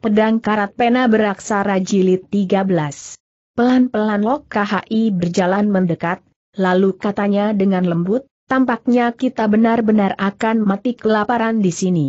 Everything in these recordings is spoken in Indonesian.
Pedang Karat Pena Beraksara Jilid 13. Pelan-pelan Lok KHI berjalan mendekat, lalu katanya dengan lembut, tampaknya kita benar-benar akan mati kelaparan di sini.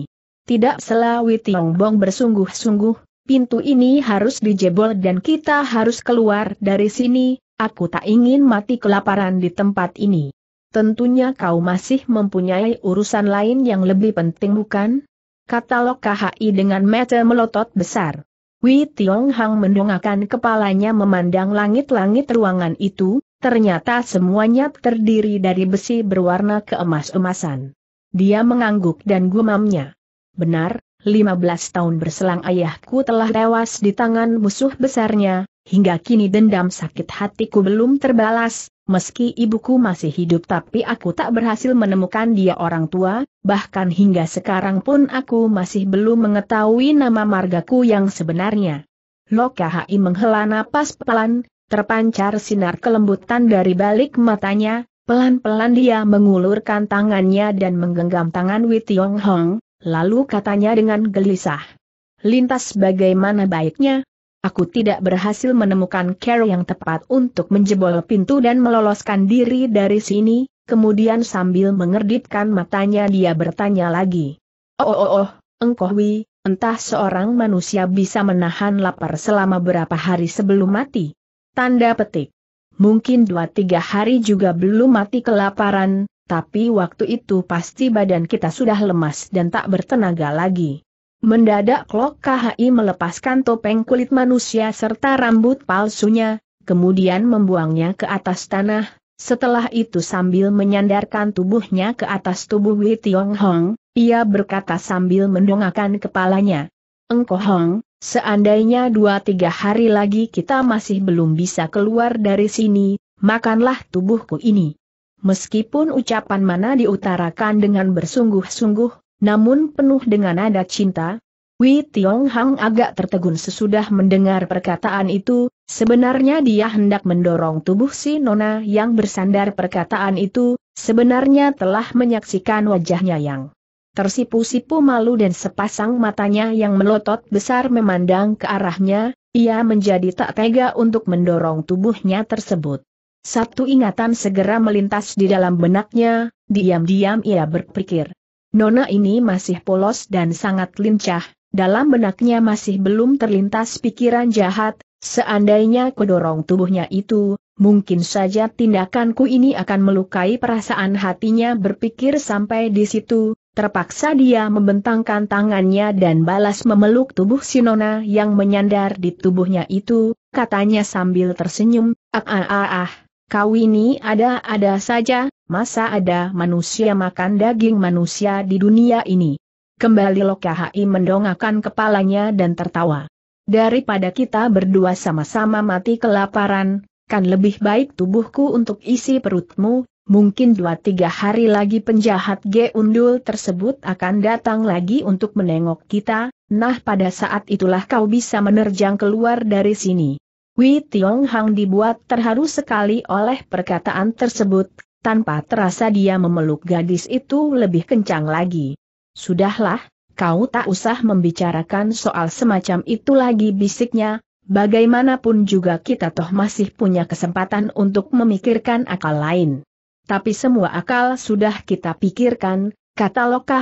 Tidak selawi bong bersungguh-sungguh, pintu ini harus dijebol dan kita harus keluar dari sini, aku tak ingin mati kelaparan di tempat ini. Tentunya kau masih mempunyai urusan lain yang lebih penting bukan? kata Lok KHI dengan mata melotot besar. Wei Tiong Hang mendongakkan kepalanya memandang langit-langit ruangan itu, ternyata semuanya terdiri dari besi berwarna keemas-emasan. Dia mengangguk dan gumamnya. Benar, 15 tahun berselang ayahku telah tewas di tangan musuh besarnya, Hingga kini dendam sakit hatiku belum terbalas, meski ibuku masih hidup tapi aku tak berhasil menemukan dia orang tua, bahkan hingga sekarang pun aku masih belum mengetahui nama margaku yang sebenarnya. Lokahai menghela napas pelan, terpancar sinar kelembutan dari balik matanya, pelan-pelan dia mengulurkan tangannya dan menggenggam tangan Witiong Hong, lalu katanya dengan gelisah. Lintas bagaimana baiknya, Aku tidak berhasil menemukan Carol yang tepat untuk menjebol pintu dan meloloskan diri dari sini, kemudian sambil mengerditkan matanya dia bertanya lagi. Oh oh oh, oh engkau entah seorang manusia bisa menahan lapar selama berapa hari sebelum mati. Tanda petik. Mungkin dua tiga hari juga belum mati kelaparan, tapi waktu itu pasti badan kita sudah lemas dan tak bertenaga lagi. Mendadak klok KHI melepaskan topeng kulit manusia serta rambut palsunya, kemudian membuangnya ke atas tanah, setelah itu sambil menyandarkan tubuhnya ke atas tubuh Wei Tiong Hong, ia berkata sambil mendongakkan kepalanya. Engko Hong, seandainya dua tiga hari lagi kita masih belum bisa keluar dari sini, makanlah tubuhku ini. Meskipun ucapan mana diutarakan dengan bersungguh-sungguh, namun penuh dengan nada cinta. Wei Tiong Hang agak tertegun sesudah mendengar perkataan itu, sebenarnya dia hendak mendorong tubuh si Nona yang bersandar perkataan itu, sebenarnya telah menyaksikan wajahnya yang tersipu-sipu malu dan sepasang matanya yang melotot besar memandang ke arahnya, ia menjadi tak tega untuk mendorong tubuhnya tersebut. Satu ingatan segera melintas di dalam benaknya, diam-diam ia berpikir. Nona ini masih polos dan sangat lincah, dalam benaknya masih belum terlintas pikiran jahat, seandainya kedorong tubuhnya itu, mungkin saja tindakanku ini akan melukai perasaan hatinya berpikir sampai di situ, Terpaksa dia membentangkan tangannya dan balas memeluk tubuh Sinona yang menyandar di tubuhnya itu, katanya sambil tersenyum, ah ah ah ah, kau ini ada-ada saja, masa ada manusia makan daging manusia di dunia ini? Kembali Lokahai mendongakkan kepalanya dan tertawa. Daripada kita berdua sama-sama mati kelaparan, kan lebih baik tubuhku untuk isi perutmu, mungkin dua tiga hari lagi penjahat Geundul tersebut akan datang lagi untuk menengok kita, nah pada saat itulah kau bisa menerjang keluar dari sini. Wei Tiong Hang dibuat terharu sekali oleh perkataan tersebut, tanpa terasa dia memeluk gadis itu lebih kencang lagi. Sudahlah, kau tak usah membicarakan soal semacam itu lagi bisiknya, bagaimanapun juga kita toh masih punya kesempatan untuk memikirkan akal lain. Tapi semua akal sudah kita pikirkan, kata Loka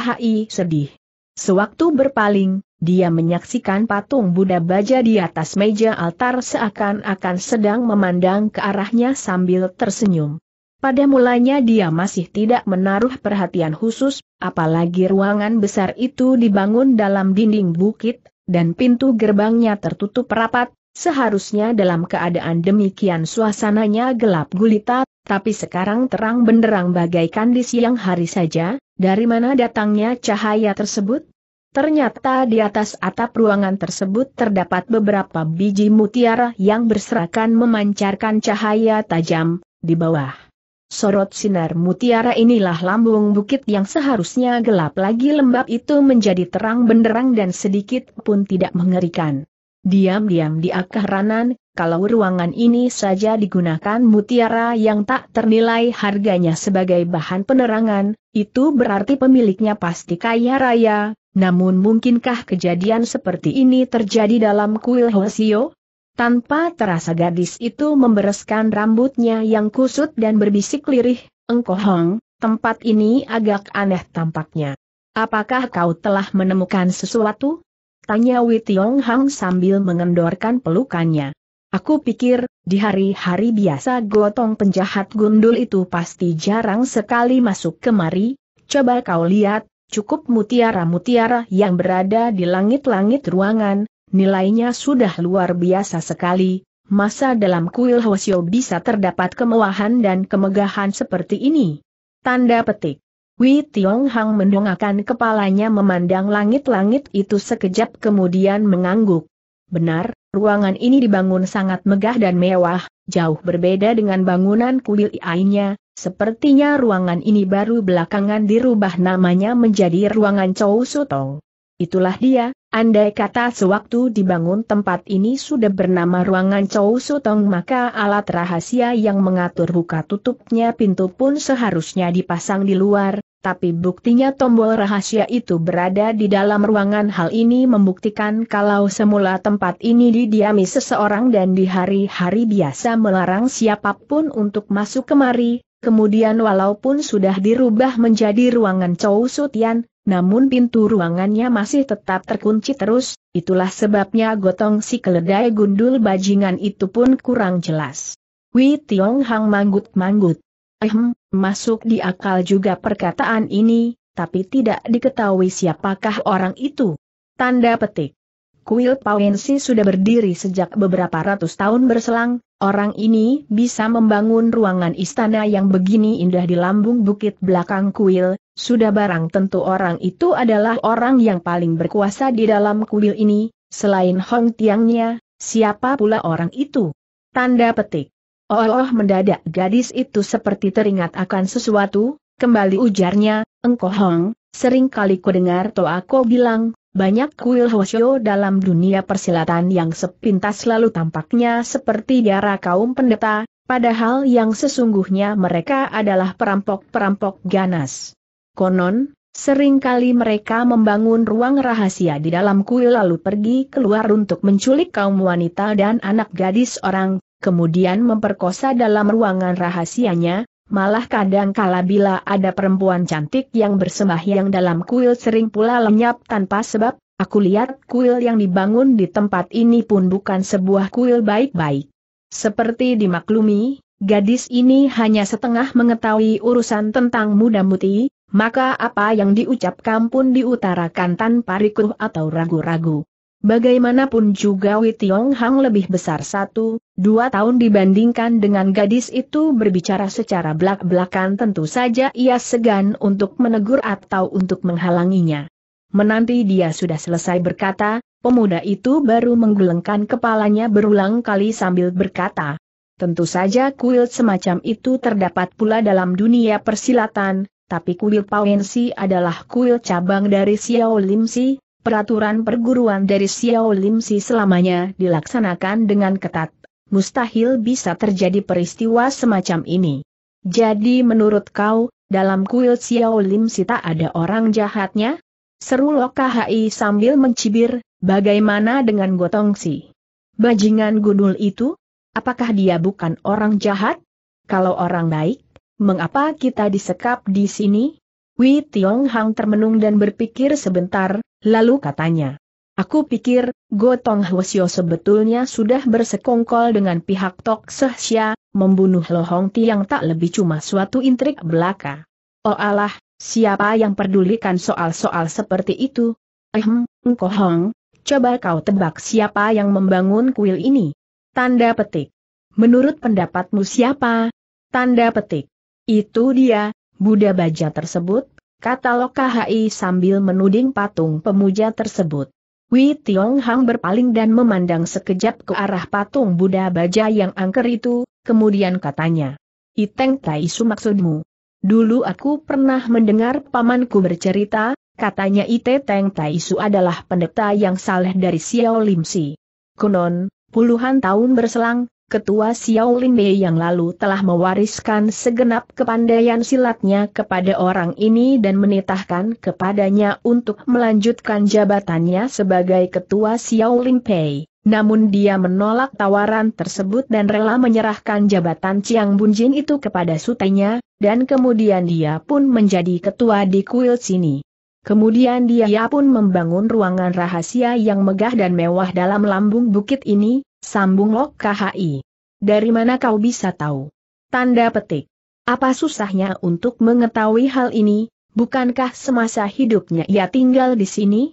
sedih. Sewaktu berpaling, dia menyaksikan patung Buddha baja di atas meja altar seakan-akan sedang memandang ke arahnya sambil tersenyum. Pada mulanya dia masih tidak menaruh perhatian khusus, apalagi ruangan besar itu dibangun dalam dinding bukit, dan pintu gerbangnya tertutup rapat, seharusnya dalam keadaan demikian suasananya gelap gulita, tapi sekarang terang benderang bagaikan di siang hari saja, dari mana datangnya cahaya tersebut? Ternyata di atas atap ruangan tersebut terdapat beberapa biji mutiara yang berserakan memancarkan cahaya tajam, di bawah. Sorot sinar mutiara inilah lambung bukit yang seharusnya gelap lagi lembab itu menjadi terang benderang dan sedikit pun tidak mengerikan. Diam-diam di akaranan, kalau ruangan ini saja digunakan mutiara yang tak ternilai harganya sebagai bahan penerangan, itu berarti pemiliknya pasti kaya raya, namun mungkinkah kejadian seperti ini terjadi dalam kuil Hosio? Tanpa terasa gadis itu membereskan rambutnya yang kusut dan berbisik lirih, Engkoh Hong, tempat ini agak aneh tampaknya. Apakah kau telah menemukan sesuatu? Tanya Witiong Hang sambil mengendorkan pelukannya. Aku pikir, di hari-hari biasa gotong penjahat gundul itu pasti jarang sekali masuk kemari, coba kau lihat, cukup mutiara-mutiara yang berada di langit-langit ruangan, nilainya sudah luar biasa sekali, masa dalam kuil Hwasyo bisa terdapat kemewahan dan kemegahan seperti ini? Tanda petik. Wei Tiong Hang mendongakkan kepalanya memandang langit-langit itu sekejap kemudian mengangguk. Benar, ruangan ini dibangun sangat megah dan mewah, jauh berbeda dengan bangunan kuil lainnya, sepertinya ruangan ini baru belakangan dirubah namanya menjadi ruangan Chow Sutong. Itulah dia, Andai kata sewaktu dibangun tempat ini sudah bernama ruangan Chow Sutong maka alat rahasia yang mengatur buka tutupnya pintu pun seharusnya dipasang di luar, tapi buktinya tombol rahasia itu berada di dalam ruangan hal ini membuktikan kalau semula tempat ini didiami seseorang dan di hari-hari biasa melarang siapapun untuk masuk kemari, kemudian walaupun sudah dirubah menjadi ruangan Chow Sutian, namun pintu ruangannya masih tetap terkunci terus, itulah sebabnya gotong si keledai gundul bajingan itu pun kurang jelas. Wei Tiong Hang manggut-manggut. Ehm, masuk di akal juga perkataan ini, tapi tidak diketahui siapakah orang itu. Tanda petik. Kuil Pawensi sudah berdiri sejak beberapa ratus tahun berselang, orang ini bisa membangun ruangan istana yang begini indah di lambung bukit belakang kuil, sudah barang tentu orang itu adalah orang yang paling berkuasa di dalam kuil ini, selain Hong Tiangnya, siapa pula orang itu? Tanda petik. Oh, oh mendadak gadis itu seperti teringat akan sesuatu, kembali ujarnya, engkau Hong, sering kali ku dengar Toako bilang, banyak kuil Hoshio dalam dunia persilatan yang sepintas lalu tampaknya seperti biara kaum pendeta, padahal yang sesungguhnya mereka adalah perampok-perampok ganas. Konon, seringkali mereka membangun ruang rahasia di dalam kuil lalu pergi keluar untuk menculik kaum wanita dan anak gadis orang, kemudian memperkosa dalam ruangan rahasianya, malah kadang kala bila ada perempuan cantik yang bersembahyang dalam kuil sering pula lenyap tanpa sebab, Aku lihat kuil yang dibangun di tempat ini pun bukan sebuah kuil baik-baik. Seperti dimaklumi, gadis ini hanya setengah mengetahui urusan tentang muda muti, maka apa yang diucapkan pun diutarakan tanpa rikuh atau ragu-ragu. Bagaimanapun juga Tiong Hang lebih besar satu, dua tahun dibandingkan dengan gadis itu berbicara secara belak-belakan tentu saja ia segan untuk menegur atau untuk menghalanginya. Menanti dia sudah selesai berkata, pemuda itu baru menggelengkan kepalanya berulang kali sambil berkata, Tentu saja kuil semacam itu terdapat pula dalam dunia persilatan, tapi kuil Pawensi adalah kuil cabang dari Xiao Limsi, peraturan perguruan dari Xiao Limsi selamanya dilaksanakan dengan ketat. Mustahil bisa terjadi peristiwa semacam ini. Jadi menurut kau, dalam kuil Xiao Limsi tak ada orang jahatnya? Seru Lokahi sambil mencibir, bagaimana dengan Gotongsi? Bajingan gundul itu? Apakah dia bukan orang jahat? Kalau orang baik, mengapa kita disekap di sini? Wei Tiong Hang termenung dan berpikir sebentar, lalu katanya. Aku pikir, Gotong Hwasyo sebetulnya sudah bersekongkol dengan pihak Tok Sehsya, membunuh Lohong Tiang tak lebih cuma suatu intrik belaka. Oh Allah, siapa yang pedulikan soal-soal seperti itu? Ehem, engkau Hong, coba kau tebak siapa yang membangun kuil ini? Tanda petik. Menurut pendapatmu siapa? Tanda petik. Itu dia, Buddha Baja tersebut, kata Lokahai sambil menuding patung pemuja tersebut. Wei Tiong Hang berpaling dan memandang sekejap ke arah patung Buddha Baja yang angker itu, kemudian katanya. Iteng Tai Su maksudmu? Dulu aku pernah mendengar pamanku bercerita, katanya Ite Teng Su adalah pendeta yang saleh dari Xiao Limsi. Konon, puluhan tahun berselang, Ketua Xiao Lin Pei yang lalu telah mewariskan segenap kepandaian silatnya kepada orang ini dan menitahkan kepadanya untuk melanjutkan jabatannya sebagai Ketua Xiao Lin Pei. Namun dia menolak tawaran tersebut dan rela menyerahkan jabatan Chiang Bunjin itu kepada sutenya, dan kemudian dia pun menjadi ketua di kuil sini. Kemudian dia pun membangun ruangan rahasia yang megah dan mewah dalam lambung bukit ini, Sambung Lok KHI. Dari mana kau bisa tahu? Tanda petik. Apa susahnya untuk mengetahui hal ini, bukankah semasa hidupnya ia tinggal di sini?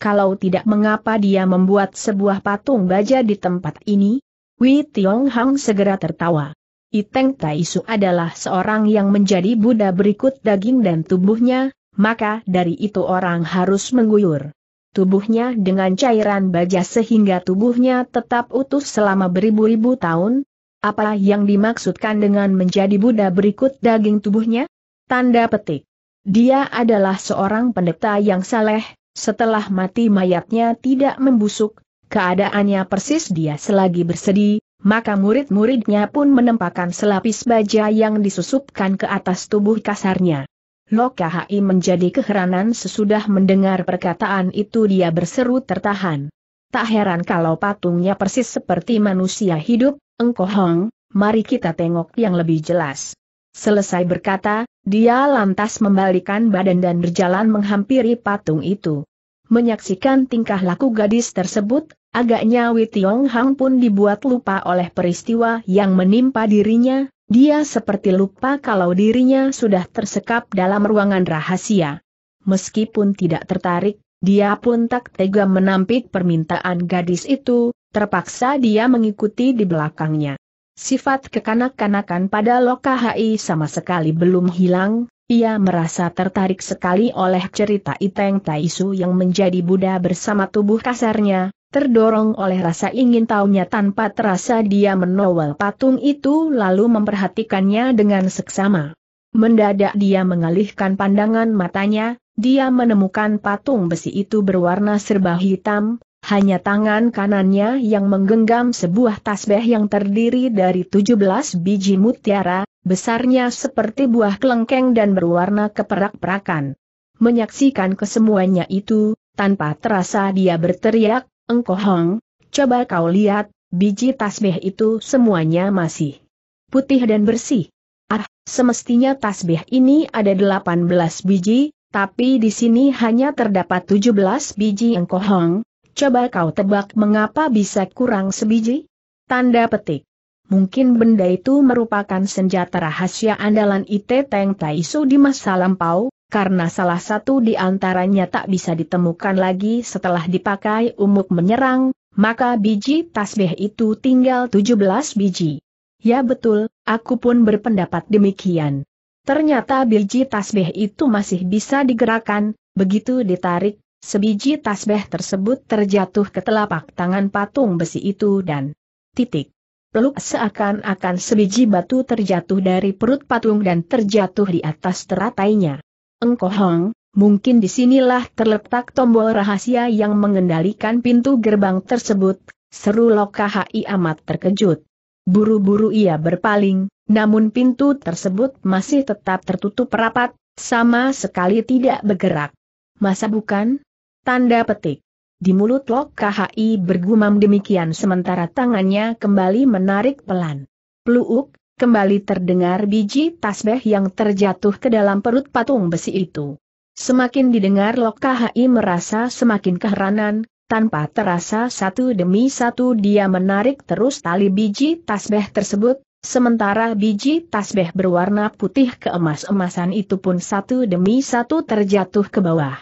Kalau tidak mengapa dia membuat sebuah patung baja di tempat ini? Wei Tiong Hang segera tertawa. Iteng Taisu adalah seorang yang menjadi Buddha berikut daging dan tubuhnya, maka dari itu orang harus mengguyur tubuhnya dengan cairan baja sehingga tubuhnya tetap utuh selama beribu-ribu tahun? Apa yang dimaksudkan dengan menjadi Buddha berikut daging tubuhnya? Tanda petik. Dia adalah seorang pendeta yang saleh, setelah mati mayatnya tidak membusuk, keadaannya persis dia selagi bersedih, maka murid-muridnya pun menempatkan selapis baja yang disusupkan ke atas tubuh kasarnya. Lokahai menjadi keheranan sesudah mendengar perkataan itu dia berseru tertahan. Tak heran kalau patungnya persis seperti manusia hidup, engkohong, mari kita tengok yang lebih jelas. Selesai berkata, dia lantas membalikan badan dan berjalan menghampiri patung itu. Menyaksikan tingkah laku gadis tersebut, agaknya Wei Tiong Hang pun dibuat lupa oleh peristiwa yang menimpa dirinya, dia seperti lupa kalau dirinya sudah tersekap dalam ruangan rahasia. Meskipun tidak tertarik, dia pun tak tega menampik permintaan gadis itu, terpaksa dia mengikuti di belakangnya. Sifat kekanak-kanakan pada Loka Hai sama sekali belum hilang, ia merasa tertarik sekali oleh cerita Iteng Taisu yang menjadi Buddha bersama tubuh kasarnya, Terdorong oleh rasa ingin tahunya tanpa terasa dia menowel patung itu lalu memperhatikannya dengan seksama. Mendadak dia mengalihkan pandangan matanya, dia menemukan patung besi itu berwarna serba hitam, hanya tangan kanannya yang menggenggam sebuah tasbih yang terdiri dari 17 biji mutiara, besarnya seperti buah kelengkeng dan berwarna keperak-perakan. Menyaksikan kesemuanya itu, tanpa terasa dia berteriak, Engkohong, Hong, coba kau lihat, biji tasbih itu semuanya masih putih dan bersih. Ah, semestinya tasbih ini ada 18 biji, tapi di sini hanya terdapat 17 biji Engkohong, Hong. Coba kau tebak mengapa bisa kurang sebiji? Tanda petik. Mungkin benda itu merupakan senjata rahasia andalan IT Teng Taiso di masa lampau, karena salah satu di antaranya tak bisa ditemukan lagi setelah dipakai umuk menyerang, maka biji tasbih itu tinggal 17 biji. Ya betul, aku pun berpendapat demikian. Ternyata biji tasbih itu masih bisa digerakkan, begitu ditarik, sebiji tasbih tersebut terjatuh ke telapak tangan patung besi itu dan titik. Peluk seakan-akan sebiji batu terjatuh dari perut patung dan terjatuh di atas teratainya. Engkohong, mungkin disinilah terletak tombol rahasia yang mengendalikan pintu gerbang tersebut, seru Lokahai amat terkejut. Buru-buru ia berpaling, namun pintu tersebut masih tetap tertutup rapat, sama sekali tidak bergerak. Masa bukan? Tanda petik. Di mulut Lok bergumam demikian sementara tangannya kembali menarik pelan. Pluuk, kembali terdengar biji tasbeh yang terjatuh ke dalam perut patung besi itu. Semakin didengar Lokahi merasa semakin keheranan, tanpa terasa satu demi satu dia menarik terus tali biji tasbeh tersebut, sementara biji tasbeh berwarna putih keemas-emasan itu pun satu demi satu terjatuh ke bawah.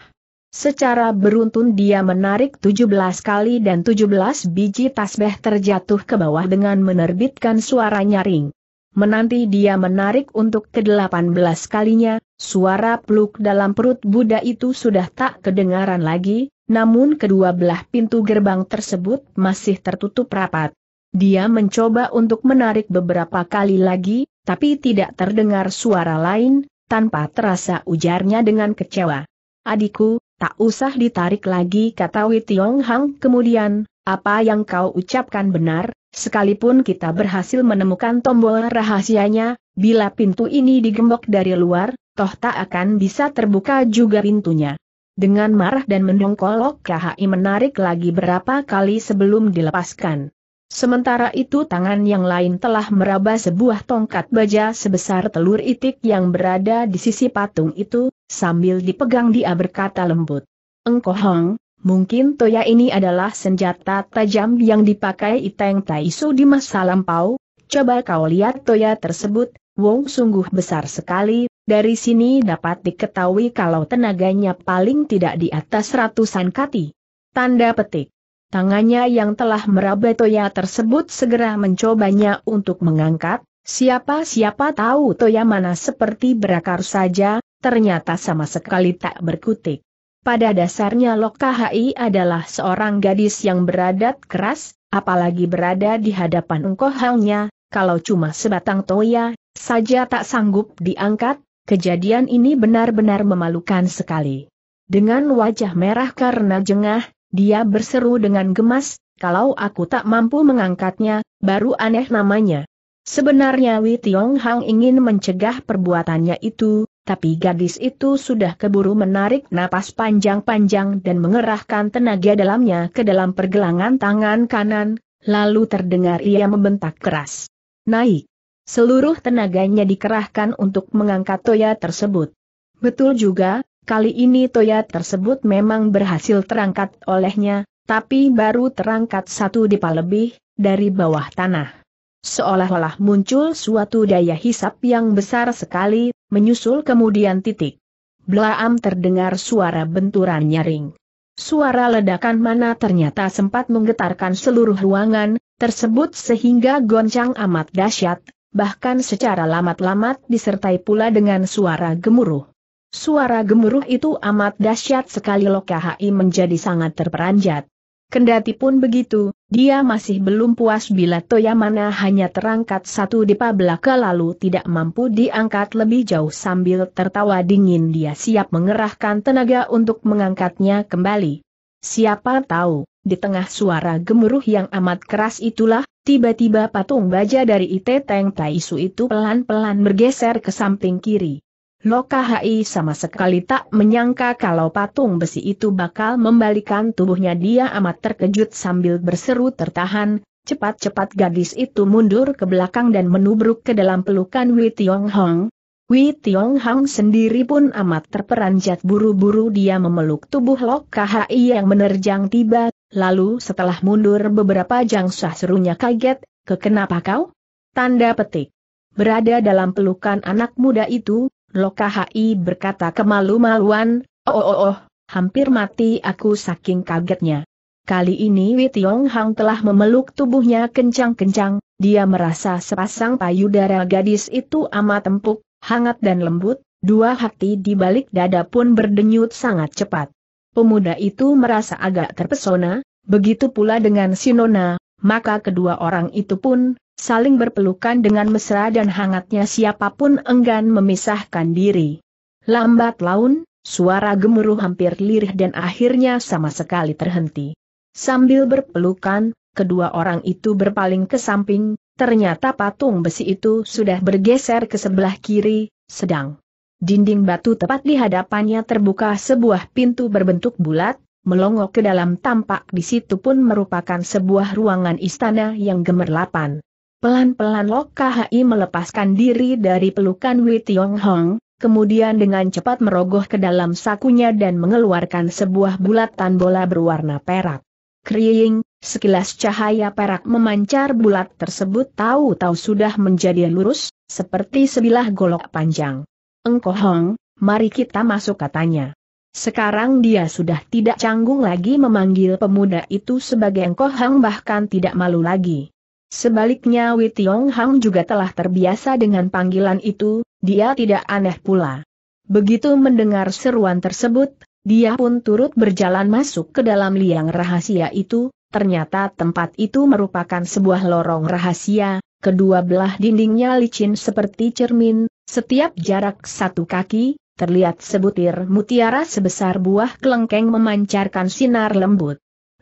Secara beruntun dia menarik 17 kali dan 17 biji tasbeh terjatuh ke bawah dengan menerbitkan suara nyaring menanti dia menarik untuk ke-18 kalinya, suara peluk dalam perut Buddha itu sudah tak kedengaran lagi, namun kedua belah pintu gerbang tersebut masih tertutup rapat. Dia mencoba untuk menarik beberapa kali lagi, tapi tidak terdengar suara lain, tanpa terasa ujarnya dengan kecewa. Adikku, tak usah ditarik lagi kata Tiong Hang kemudian, apa yang kau ucapkan benar, sekalipun kita berhasil menemukan tombol rahasianya, bila pintu ini digembok dari luar, toh tak akan bisa terbuka juga pintunya. Dengan marah dan mendongkolok oh KHI menarik lagi berapa kali sebelum dilepaskan. Sementara itu tangan yang lain telah meraba sebuah tongkat baja sebesar telur itik yang berada di sisi patung itu, sambil dipegang dia berkata lembut. Engkohong, Mungkin toya ini adalah senjata tajam yang dipakai Iteng Taisu di masa lampau. Coba kau lihat toya tersebut, Wong sungguh besar sekali, dari sini dapat diketahui kalau tenaganya paling tidak di atas ratusan kati. Tanda petik. Tangannya yang telah meraba toya tersebut segera mencobanya untuk mengangkat, siapa-siapa tahu toya mana seperti berakar saja, ternyata sama sekali tak berkutik. Pada dasarnya Lokahai adalah seorang gadis yang beradat keras, apalagi berada di hadapan ungkohalnya, kalau cuma sebatang toya, saja tak sanggup diangkat, kejadian ini benar-benar memalukan sekali. Dengan wajah merah karena jengah, dia berseru dengan gemas, kalau aku tak mampu mengangkatnya, baru aneh namanya. Sebenarnya Wei Tiong Hang ingin mencegah perbuatannya itu, tapi gadis itu sudah keburu menarik napas panjang-panjang dan mengerahkan tenaga dalamnya ke dalam pergelangan tangan kanan, lalu terdengar ia membentak keras. Naik! Seluruh tenaganya dikerahkan untuk mengangkat toya tersebut. Betul juga, kali ini toya tersebut memang berhasil terangkat olehnya, tapi baru terangkat satu dipa lebih, dari bawah tanah. Seolah-olah muncul suatu daya hisap yang besar sekali, menyusul kemudian titik. Blaam terdengar suara benturan nyaring. Suara ledakan mana ternyata sempat menggetarkan seluruh ruangan, tersebut sehingga goncang amat dahsyat, bahkan secara lamat-lamat disertai pula dengan suara gemuruh. Suara gemuruh itu amat dahsyat sekali Lokahai menjadi sangat terperanjat. Kendati pun begitu, dia masih belum puas bila Toyamana hanya terangkat satu depa belaka lalu tidak mampu diangkat lebih jauh sambil tertawa dingin dia siap mengerahkan tenaga untuk mengangkatnya kembali. Siapa tahu, di tengah suara gemuruh yang amat keras itulah, tiba-tiba patung baja dari Iteteng Taisu itu pelan-pelan bergeser ke samping kiri. Loka Hai sama sekali tak menyangka kalau patung besi itu bakal membalikan tubuhnya dia amat terkejut sambil berseru tertahan, cepat-cepat gadis itu mundur ke belakang dan menubruk ke dalam pelukan Wei Tiong Hong. Wei Tiong Hong sendiri pun amat terperanjat buru-buru dia memeluk tubuh Loka Hai yang menerjang tiba, lalu setelah mundur beberapa jangsah serunya kaget, Kenapa kau? Tanda petik. Berada dalam pelukan anak muda itu, Lokahai berkata kemalu-maluan, oh oh oh, hampir mati aku saking kagetnya. Kali ini Witiong Hang telah memeluk tubuhnya kencang-kencang, dia merasa sepasang payudara gadis itu amat empuk, hangat dan lembut, dua hati di balik dada pun berdenyut sangat cepat. Pemuda itu merasa agak terpesona, begitu pula dengan Sinona, maka kedua orang itu pun, saling berpelukan dengan mesra dan hangatnya siapapun enggan memisahkan diri. Lambat laun, suara gemuruh hampir lirih dan akhirnya sama sekali terhenti. Sambil berpelukan, kedua orang itu berpaling ke samping, ternyata patung besi itu sudah bergeser ke sebelah kiri, sedang dinding batu tepat di hadapannya terbuka sebuah pintu berbentuk bulat, melongok ke dalam tampak di situ pun merupakan sebuah ruangan istana yang gemerlapan. Pelan-pelan Lok KHI melepaskan diri dari pelukan Wei Tiong Hong, kemudian dengan cepat merogoh ke dalam sakunya dan mengeluarkan sebuah bulatan bola berwarna perak. Kriing, Sekilas cahaya perak memancar bulat tersebut tahu-tahu sudah menjadi lurus, seperti sebilah golok panjang. Engkoh Hong, mari kita masuk katanya. Sekarang dia sudah tidak canggung lagi memanggil pemuda itu sebagai Engkoh Hong bahkan tidak malu lagi. Sebaliknya Wei Tiong Hang juga telah terbiasa dengan panggilan itu, dia tidak aneh pula. Begitu mendengar seruan tersebut, dia pun turut berjalan masuk ke dalam liang rahasia itu, ternyata tempat itu merupakan sebuah lorong rahasia, kedua belah dindingnya licin seperti cermin, setiap jarak satu kaki, terlihat sebutir mutiara sebesar buah kelengkeng memancarkan sinar lembut.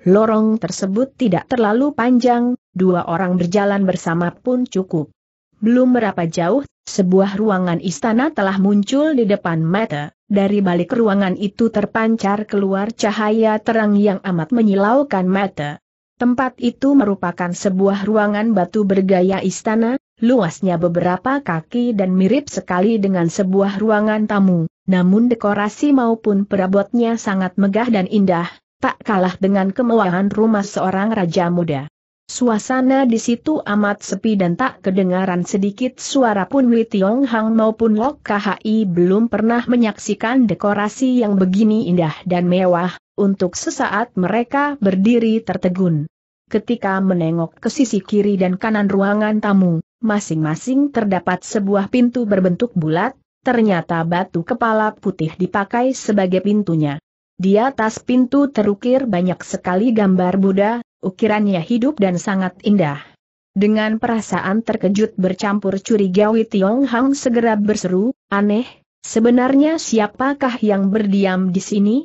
Lorong tersebut tidak terlalu panjang, dua orang berjalan bersama pun cukup. Belum berapa jauh, sebuah ruangan istana telah muncul di depan mata, dari balik ruangan itu terpancar keluar cahaya terang yang amat menyilaukan mata. Tempat itu merupakan sebuah ruangan batu bergaya istana, luasnya beberapa kaki dan mirip sekali dengan sebuah ruangan tamu, namun dekorasi maupun perabotnya sangat megah dan indah, tak kalah dengan kemewahan rumah seorang raja muda. Suasana di situ amat sepi dan tak kedengaran sedikit suara pun Wei Tiong Hang maupun Lok KHI belum pernah menyaksikan dekorasi yang begini indah dan mewah, untuk sesaat mereka berdiri tertegun. Ketika menengok ke sisi kiri dan kanan ruangan tamu, masing-masing terdapat sebuah pintu berbentuk bulat, ternyata batu kepala putih dipakai sebagai pintunya. Di atas pintu terukir banyak sekali gambar Buddha, ukirannya hidup dan sangat indah. Dengan perasaan terkejut bercampur curiga Wei Tiong Hang segera berseru, aneh, sebenarnya siapakah yang berdiam di sini?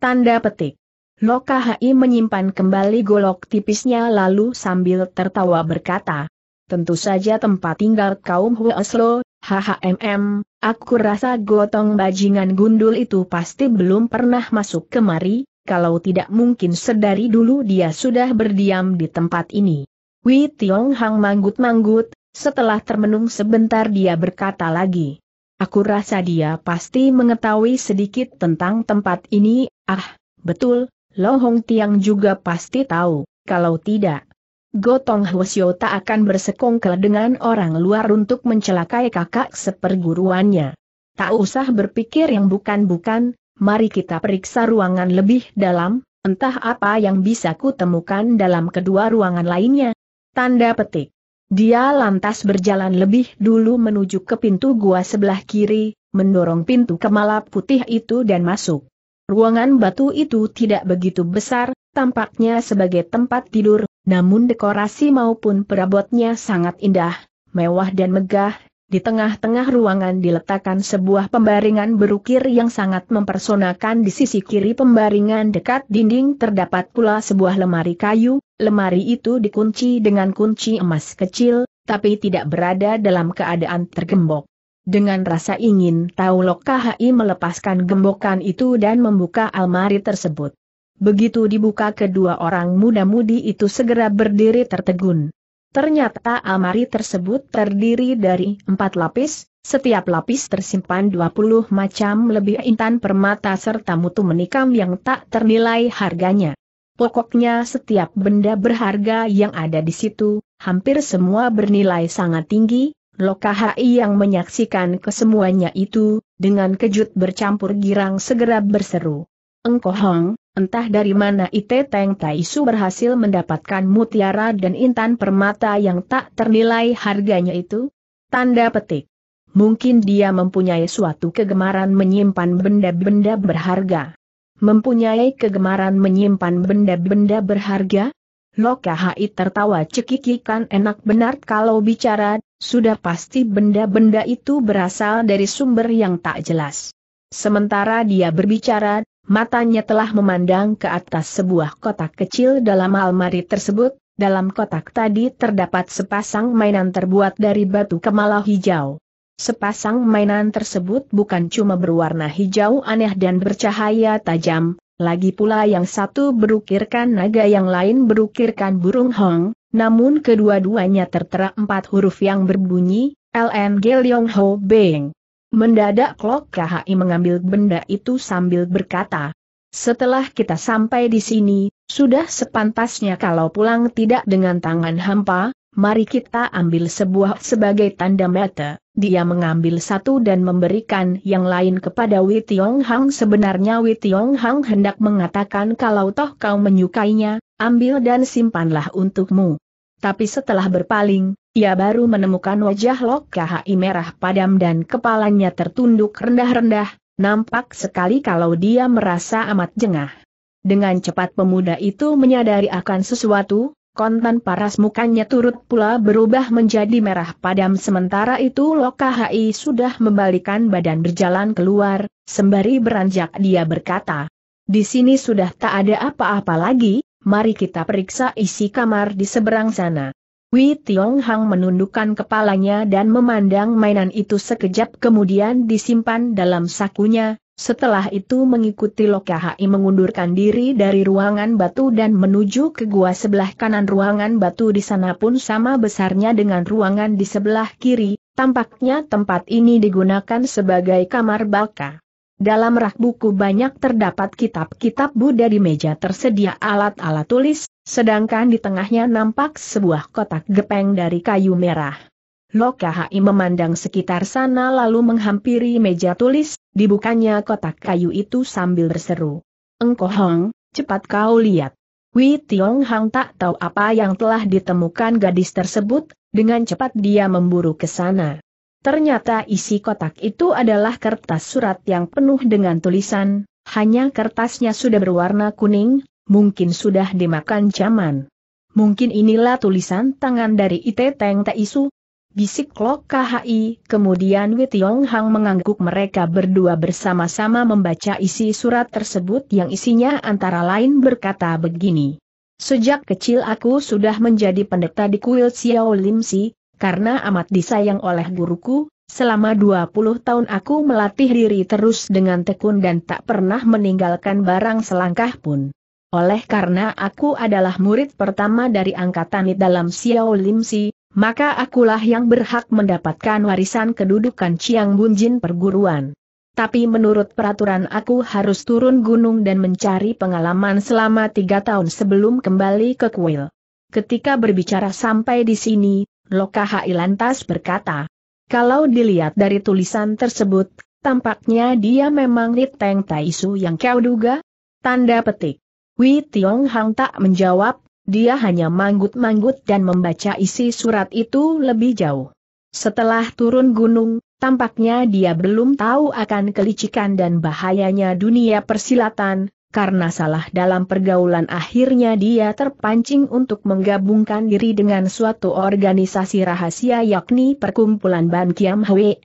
Tanda petik. Hai menyimpan kembali golok tipisnya lalu sambil tertawa berkata, Tentu saja tempat tinggal kaum Huaslo, HHMM, Aku rasa gotong bajingan gundul itu pasti belum pernah masuk kemari, kalau tidak mungkin sedari dulu dia sudah berdiam di tempat ini. Wei Tiong Hang manggut-manggut, setelah termenung sebentar dia berkata lagi. Aku rasa dia pasti mengetahui sedikit tentang tempat ini, ah, betul, Lo Hong Tiang juga pasti tahu, kalau tidak, Gotong Hwasyo tak akan bersekongkel dengan orang luar untuk mencelakai kakak seperguruannya. Tak usah berpikir yang bukan-bukan, mari kita periksa ruangan lebih dalam, entah apa yang bisa kutemukan dalam kedua ruangan lainnya. Tanda petik. Dia lantas berjalan lebih dulu menuju ke pintu gua sebelah kiri, mendorong pintu kemala putih itu dan masuk. Ruangan batu itu tidak begitu besar, tampaknya sebagai tempat tidur, namun dekorasi maupun perabotnya sangat indah, mewah dan megah, di tengah-tengah ruangan diletakkan sebuah pembaringan berukir yang sangat mempersonakan di sisi kiri pembaringan dekat dinding terdapat pula sebuah lemari kayu, lemari itu dikunci dengan kunci emas kecil, tapi tidak berada dalam keadaan tergembok. Dengan rasa ingin tahu Lokahi melepaskan gembokan itu dan membuka almari tersebut. Begitu dibuka kedua orang muda-mudi itu segera berdiri tertegun. Ternyata amari tersebut terdiri dari empat lapis, setiap lapis tersimpan 20 macam lebih intan permata serta mutu menikam yang tak ternilai harganya. Pokoknya setiap benda berharga yang ada di situ, hampir semua bernilai sangat tinggi, Lokahai yang menyaksikan kesemuanya itu, dengan kejut bercampur girang segera berseru. Engkohong, Entah dari mana Ite Teng Taisu berhasil mendapatkan mutiara dan intan permata yang tak ternilai harganya itu? Tanda petik. Mungkin dia mempunyai suatu kegemaran menyimpan benda-benda berharga. Mempunyai kegemaran menyimpan benda-benda berharga? Lokahai tertawa cekikikan enak benar kalau bicara, sudah pasti benda-benda itu berasal dari sumber yang tak jelas. Sementara dia berbicara, matanya telah memandang ke atas sebuah kotak kecil dalam almari tersebut, dalam kotak tadi terdapat sepasang mainan terbuat dari batu kemala hijau. Sepasang mainan tersebut bukan cuma berwarna hijau aneh dan bercahaya tajam, lagi pula yang satu berukirkan naga yang lain berukirkan burung hong, namun kedua-duanya tertera empat huruf yang berbunyi, LNG Leong Ho Beng. Mendadak klok KHI mengambil benda itu sambil berkata, setelah kita sampai di sini, sudah sepantasnya kalau pulang tidak dengan tangan hampa, mari kita ambil sebuah sebagai tanda mata. Dia mengambil satu dan memberikan yang lain kepada Wei Tiong Hang. Sebenarnya Wei Tiong Hang hendak mengatakan kalau toh kau menyukainya, ambil dan simpanlah untukmu. Tapi setelah berpaling, ia baru menemukan wajah Lok Kahai merah padam dan kepalanya tertunduk rendah-rendah, nampak sekali kalau dia merasa amat jengah. Dengan cepat pemuda itu menyadari akan sesuatu, kontan paras mukanya turut pula berubah menjadi merah padam sementara itu Lok Kahai sudah membalikan badan berjalan keluar, sembari beranjak dia berkata, di sini sudah tak ada apa-apa lagi, mari kita periksa isi kamar di seberang sana. Wei Tiong Hang menundukkan kepalanya dan memandang mainan itu sekejap kemudian disimpan dalam sakunya, setelah itu mengikuti Lokahai mengundurkan diri dari ruangan batu dan menuju ke gua sebelah kanan ruangan batu di sana pun sama besarnya dengan ruangan di sebelah kiri, tampaknya tempat ini digunakan sebagai kamar baka dalam rak buku banyak terdapat kitab-kitab Buddha di meja tersedia alat-alat tulis, sedangkan di tengahnya nampak sebuah kotak gepeng dari kayu merah. Lokahai memandang sekitar sana lalu menghampiri meja tulis, dibukanya kotak kayu itu sambil berseru. Engkau Hong, cepat kau lihat. Wei Tiong Hang tak tahu apa yang telah ditemukan gadis tersebut, dengan cepat dia memburu ke sana. Ternyata isi kotak itu adalah kertas surat yang penuh dengan tulisan, hanya kertasnya sudah berwarna kuning, mungkin sudah dimakan zaman. Mungkin inilah tulisan tangan dari Ite Teng Taisu. Bisik Lok KHI, kemudian Witiong Hang mengangguk mereka berdua bersama-sama membaca isi surat tersebut yang isinya antara lain berkata begini. Sejak kecil aku sudah menjadi pendeta di kuil Xiao Lim Si, karena amat disayang oleh guruku, selama 20 tahun aku melatih diri terus dengan tekun dan tak pernah meninggalkan barang selangkah pun. Oleh karena aku adalah murid pertama dari angkatan dalam Xiao Limsi, maka akulah yang berhak mendapatkan warisan kedudukan Chiang Bunjin perguruan. Tapi menurut peraturan aku harus turun gunung dan mencari pengalaman selama tiga tahun sebelum kembali ke kuil. Ketika berbicara sampai di sini, Lokahai lantas berkata, kalau dilihat dari tulisan tersebut, tampaknya dia memang Riteng Taisu yang kau duga? Tanda petik. Wei Tiong Hang tak menjawab, dia hanya manggut-manggut dan membaca isi surat itu lebih jauh. Setelah turun gunung, tampaknya dia belum tahu akan kelicikan dan bahayanya dunia persilatan, karena salah dalam pergaulan akhirnya dia terpancing untuk menggabungkan diri dengan suatu organisasi rahasia yakni perkumpulan Ban Kiam Hwe.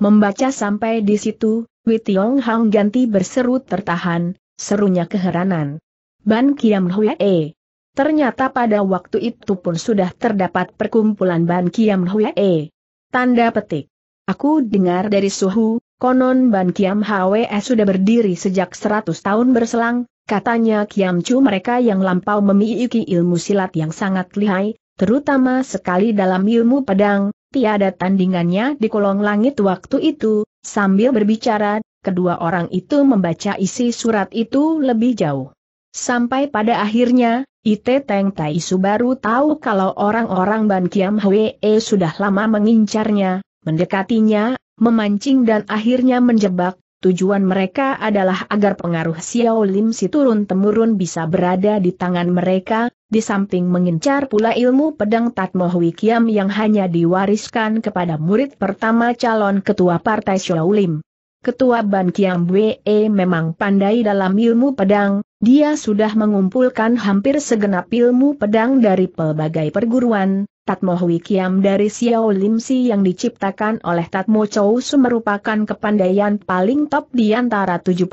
Membaca sampai di situ, Witiong Hang ganti berseru tertahan, serunya keheranan. Ban Kiam Hwe. Ternyata pada waktu itu pun sudah terdapat perkumpulan Ban Kiam Hwe. Tanda petik. Aku dengar dari suhu, Konon Ban Kiam Hwe sudah berdiri sejak 100 tahun berselang, katanya Kiam Chu mereka yang lampau memiliki ilmu silat yang sangat lihai, terutama sekali dalam ilmu pedang, tiada tandingannya di kolong langit waktu itu, sambil berbicara, kedua orang itu membaca isi surat itu lebih jauh. Sampai pada akhirnya, Ite Teng Tai baru tahu kalau orang-orang Ban Kiam Hwe sudah lama mengincarnya, mendekatinya, memancing dan akhirnya menjebak, tujuan mereka adalah agar pengaruh Xiao Lim si turun-temurun bisa berada di tangan mereka, di samping mengincar pula ilmu pedang Tatmoh Kiam yang hanya diwariskan kepada murid pertama calon ketua partai Xiao Lim. Ketua Ban Kiam Wee memang pandai dalam ilmu pedang, dia sudah mengumpulkan hampir segenap ilmu pedang dari pelbagai perguruan, Tatmo Hui Kiam dari Xiao Lim Si yang diciptakan oleh Tatmo Chou Su merupakan kepandaian paling top di antara 70.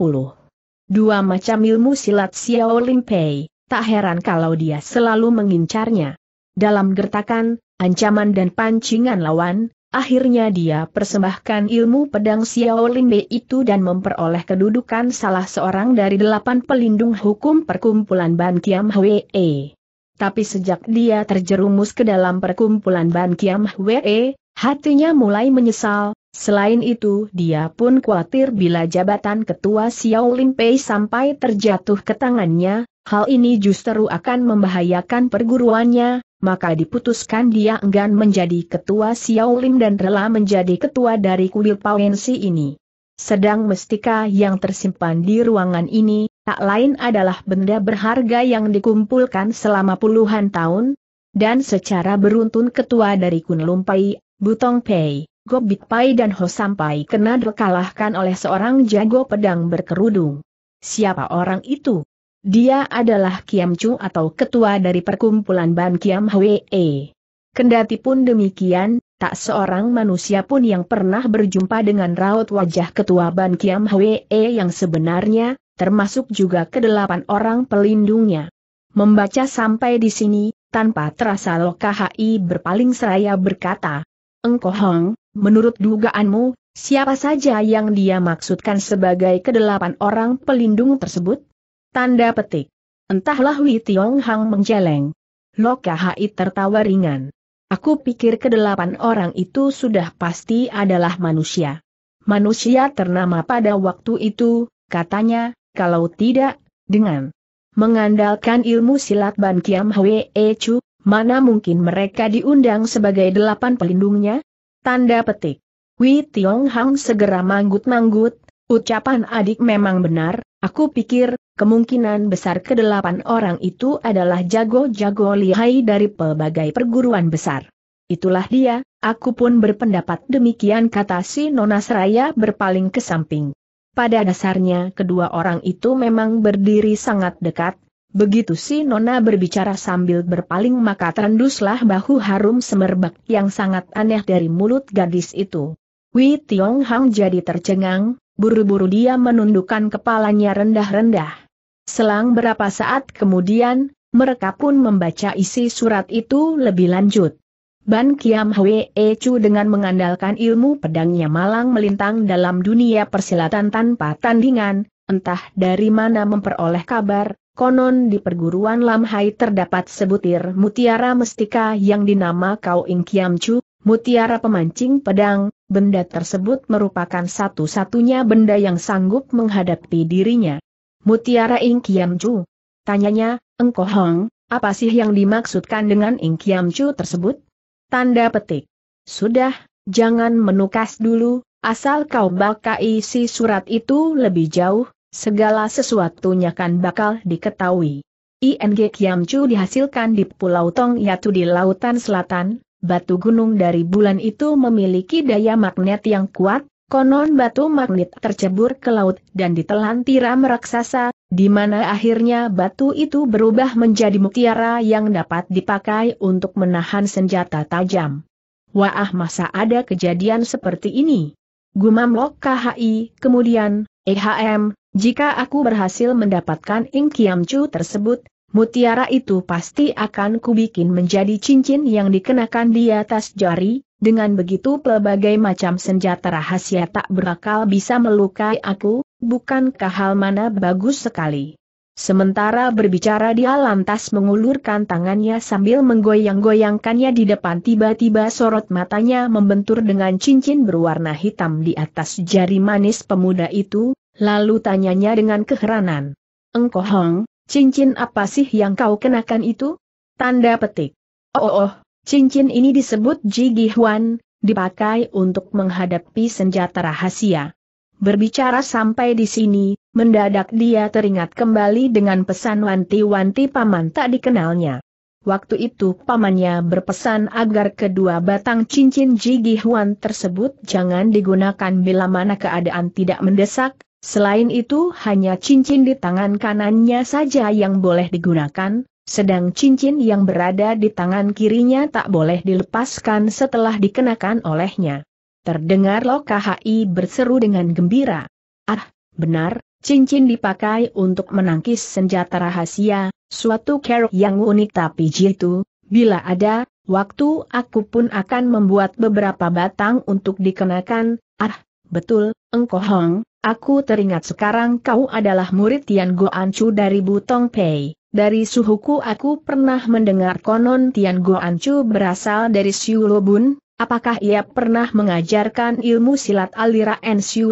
Dua macam ilmu silat Xiao Lim Pei, tak heran kalau dia selalu mengincarnya. Dalam gertakan, ancaman dan pancingan lawan, akhirnya dia persembahkan ilmu pedang Xiao Lim Pei itu dan memperoleh kedudukan salah seorang dari delapan pelindung hukum perkumpulan Ban Kiam Hwee. Tapi sejak dia terjerumus ke dalam perkumpulan Ban Kiam Hwe, hatinya mulai menyesal, selain itu dia pun khawatir bila jabatan ketua Xiao Lim Pei sampai terjatuh ke tangannya, hal ini justru akan membahayakan perguruannya, maka diputuskan dia enggan menjadi ketua Xiao Lim dan rela menjadi ketua dari kuil Pawensi ini. Sedang mestika yang tersimpan di ruangan ini, tak lain adalah benda berharga yang dikumpulkan selama puluhan tahun, dan secara beruntun ketua dari Kunlun Lumpai, Butong Pei, Gobit Pai dan Ho Pai kena dikalahkan oleh seorang jago pedang berkerudung. Siapa orang itu? Dia adalah Kiam Chu atau ketua dari perkumpulan Ban Kiam Hwee. Kendati pun demikian, Tak seorang manusia pun yang pernah berjumpa dengan raut wajah ketua Ban Kiam Hwee yang sebenarnya, termasuk juga kedelapan orang pelindungnya. Membaca sampai di sini, tanpa terasa Lokahai berpaling seraya berkata, Engkoh Hong, menurut dugaanmu, siapa saja yang dia maksudkan sebagai kedelapan orang pelindung tersebut? Tanda petik. Entahlah Wi Tiong Hang menjeleng. Lokahai tertawa ringan. Aku pikir kedelapan orang itu sudah pasti adalah manusia. Manusia ternama pada waktu itu, katanya, kalau tidak, dengan mengandalkan ilmu silat Ban Kiam Hwe e Chu, mana mungkin mereka diundang sebagai delapan pelindungnya? Tanda petik. Wei Tiong Hang segera manggut-manggut, ucapan adik memang benar, aku pikir, Kemungkinan besar kedelapan orang itu adalah jago-jago lihai dari pelbagai perguruan besar. Itulah dia, aku pun berpendapat demikian kata si Nona Seraya berpaling ke samping. Pada dasarnya kedua orang itu memang berdiri sangat dekat, begitu si Nona berbicara sambil berpaling maka terenduslah bahu harum semerbak yang sangat aneh dari mulut gadis itu. Wei Tiong Hang jadi tercengang, buru-buru dia menundukkan kepalanya rendah-rendah. Selang berapa saat kemudian, mereka pun membaca isi surat itu lebih lanjut. Ban Kiam Hwe Chu dengan mengandalkan ilmu pedangnya malang melintang dalam dunia persilatan tanpa tandingan, entah dari mana memperoleh kabar, konon di perguruan Lam Hai terdapat sebutir mutiara mestika yang dinama Kau Ing Kiam Chu, mutiara pemancing pedang, benda tersebut merupakan satu-satunya benda yang sanggup menghadapi dirinya. Mutiara Ing Kiam Chu? Tanyanya, Engko Hong, apa sih yang dimaksudkan dengan Ing Kiam Chu tersebut? Tanda petik. Sudah, jangan menukas dulu, asal kau bakal isi surat itu lebih jauh, segala sesuatunya kan bakal diketahui. ING Kiam Chu dihasilkan di Pulau Tong yaitu di Lautan Selatan, batu gunung dari bulan itu memiliki daya magnet yang kuat, Konon batu magnet tercebur ke laut dan ditelan tiram raksasa, di mana akhirnya batu itu berubah menjadi mutiara yang dapat dipakai untuk menahan senjata tajam. Wah masa ada kejadian seperti ini? Gumam Lok KHI, kemudian, EHM, jika aku berhasil mendapatkan Ing Kiam Chu tersebut, mutiara itu pasti akan kubikin menjadi cincin yang dikenakan di atas jari, dengan begitu pelbagai macam senjata rahasia tak berakal bisa melukai aku, bukankah hal mana bagus sekali. Sementara berbicara dia lantas mengulurkan tangannya sambil menggoyang-goyangkannya di depan tiba-tiba sorot matanya membentur dengan cincin berwarna hitam di atas jari manis pemuda itu, lalu tanyanya dengan keheranan. Engkoh Hong, cincin apa sih yang kau kenakan itu? Tanda petik. oh, oh, oh Cincin ini disebut Jigi Huan, dipakai untuk menghadapi senjata rahasia. Berbicara sampai di sini, mendadak dia teringat kembali dengan pesan wanti-wanti paman tak dikenalnya. Waktu itu pamannya berpesan agar kedua batang cincin Jigi Huan tersebut jangan digunakan bila mana keadaan tidak mendesak, selain itu hanya cincin di tangan kanannya saja yang boleh digunakan, sedang cincin yang berada di tangan kirinya tak boleh dilepaskan setelah dikenakan olehnya. Terdengar KHI berseru dengan gembira. Ah, benar, cincin dipakai untuk menangkis senjata rahasia, suatu kerok yang unik tapi jitu, bila ada, waktu aku pun akan membuat beberapa batang untuk dikenakan, ah, betul, engkau hong, aku teringat sekarang kau adalah murid Tian Chu dari Butong Pei. Dari suhuku aku pernah mendengar konon Tian Chu berasal dari Lobun. apakah ia pernah mengajarkan ilmu silat aliran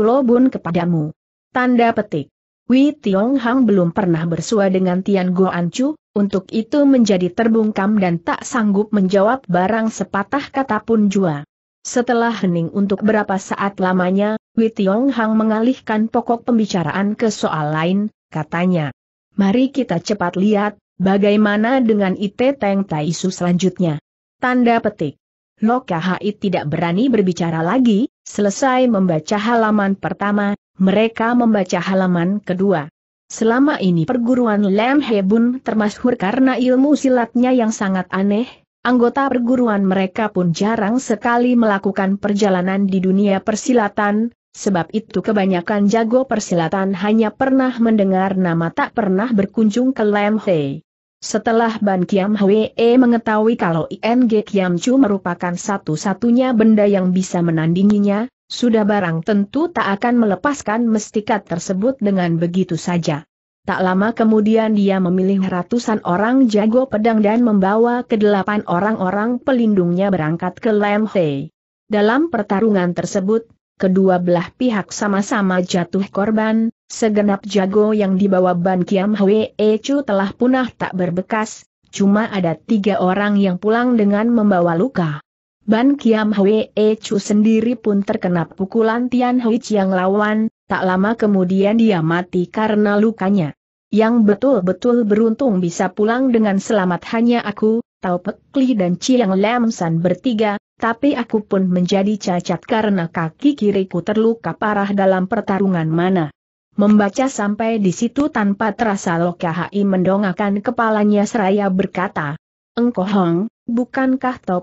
Lobun kepadamu? Tanda petik. Wei Tiong Hang belum pernah bersua dengan Tian Chu, untuk itu menjadi terbungkam dan tak sanggup menjawab barang sepatah kata pun jua. Setelah hening untuk berapa saat lamanya, Wei Tiong Hang mengalihkan pokok pembicaraan ke soal lain, katanya. Mari kita cepat lihat, bagaimana dengan Ite Teng Taisu selanjutnya. Tanda petik. Lokahi tidak berani berbicara lagi, selesai membaca halaman pertama, mereka membaca halaman kedua. Selama ini perguruan Lam Hebun termasyhur karena ilmu silatnya yang sangat aneh, anggota perguruan mereka pun jarang sekali melakukan perjalanan di dunia persilatan, sebab itu kebanyakan jago persilatan hanya pernah mendengar nama tak pernah berkunjung ke Lam Hei. Setelah Ban Kiam Hwee mengetahui kalau ING Kiam Chu merupakan satu-satunya benda yang bisa menandinginya, sudah barang tentu tak akan melepaskan mestikat tersebut dengan begitu saja. Tak lama kemudian dia memilih ratusan orang jago pedang dan membawa kedelapan orang-orang pelindungnya berangkat ke Lam Hei. Dalam pertarungan tersebut, kedua belah pihak sama-sama jatuh korban, segenap jago yang dibawa Ban Kiam Hwe Chu telah punah tak berbekas, cuma ada tiga orang yang pulang dengan membawa luka. Ban Kiam Hwe Chu sendiri pun terkena pukulan Tian Hui yang lawan, tak lama kemudian dia mati karena lukanya. Yang betul-betul beruntung bisa pulang dengan selamat hanya aku, Tau Pekli dan Chiang Lam San bertiga, tapi aku pun menjadi cacat karena kaki kiriku terluka parah dalam pertarungan mana. Membaca sampai di situ tanpa terasa Lokahai mendongakkan kepalanya seraya berkata, Engkohong, Hong, bukankah Tau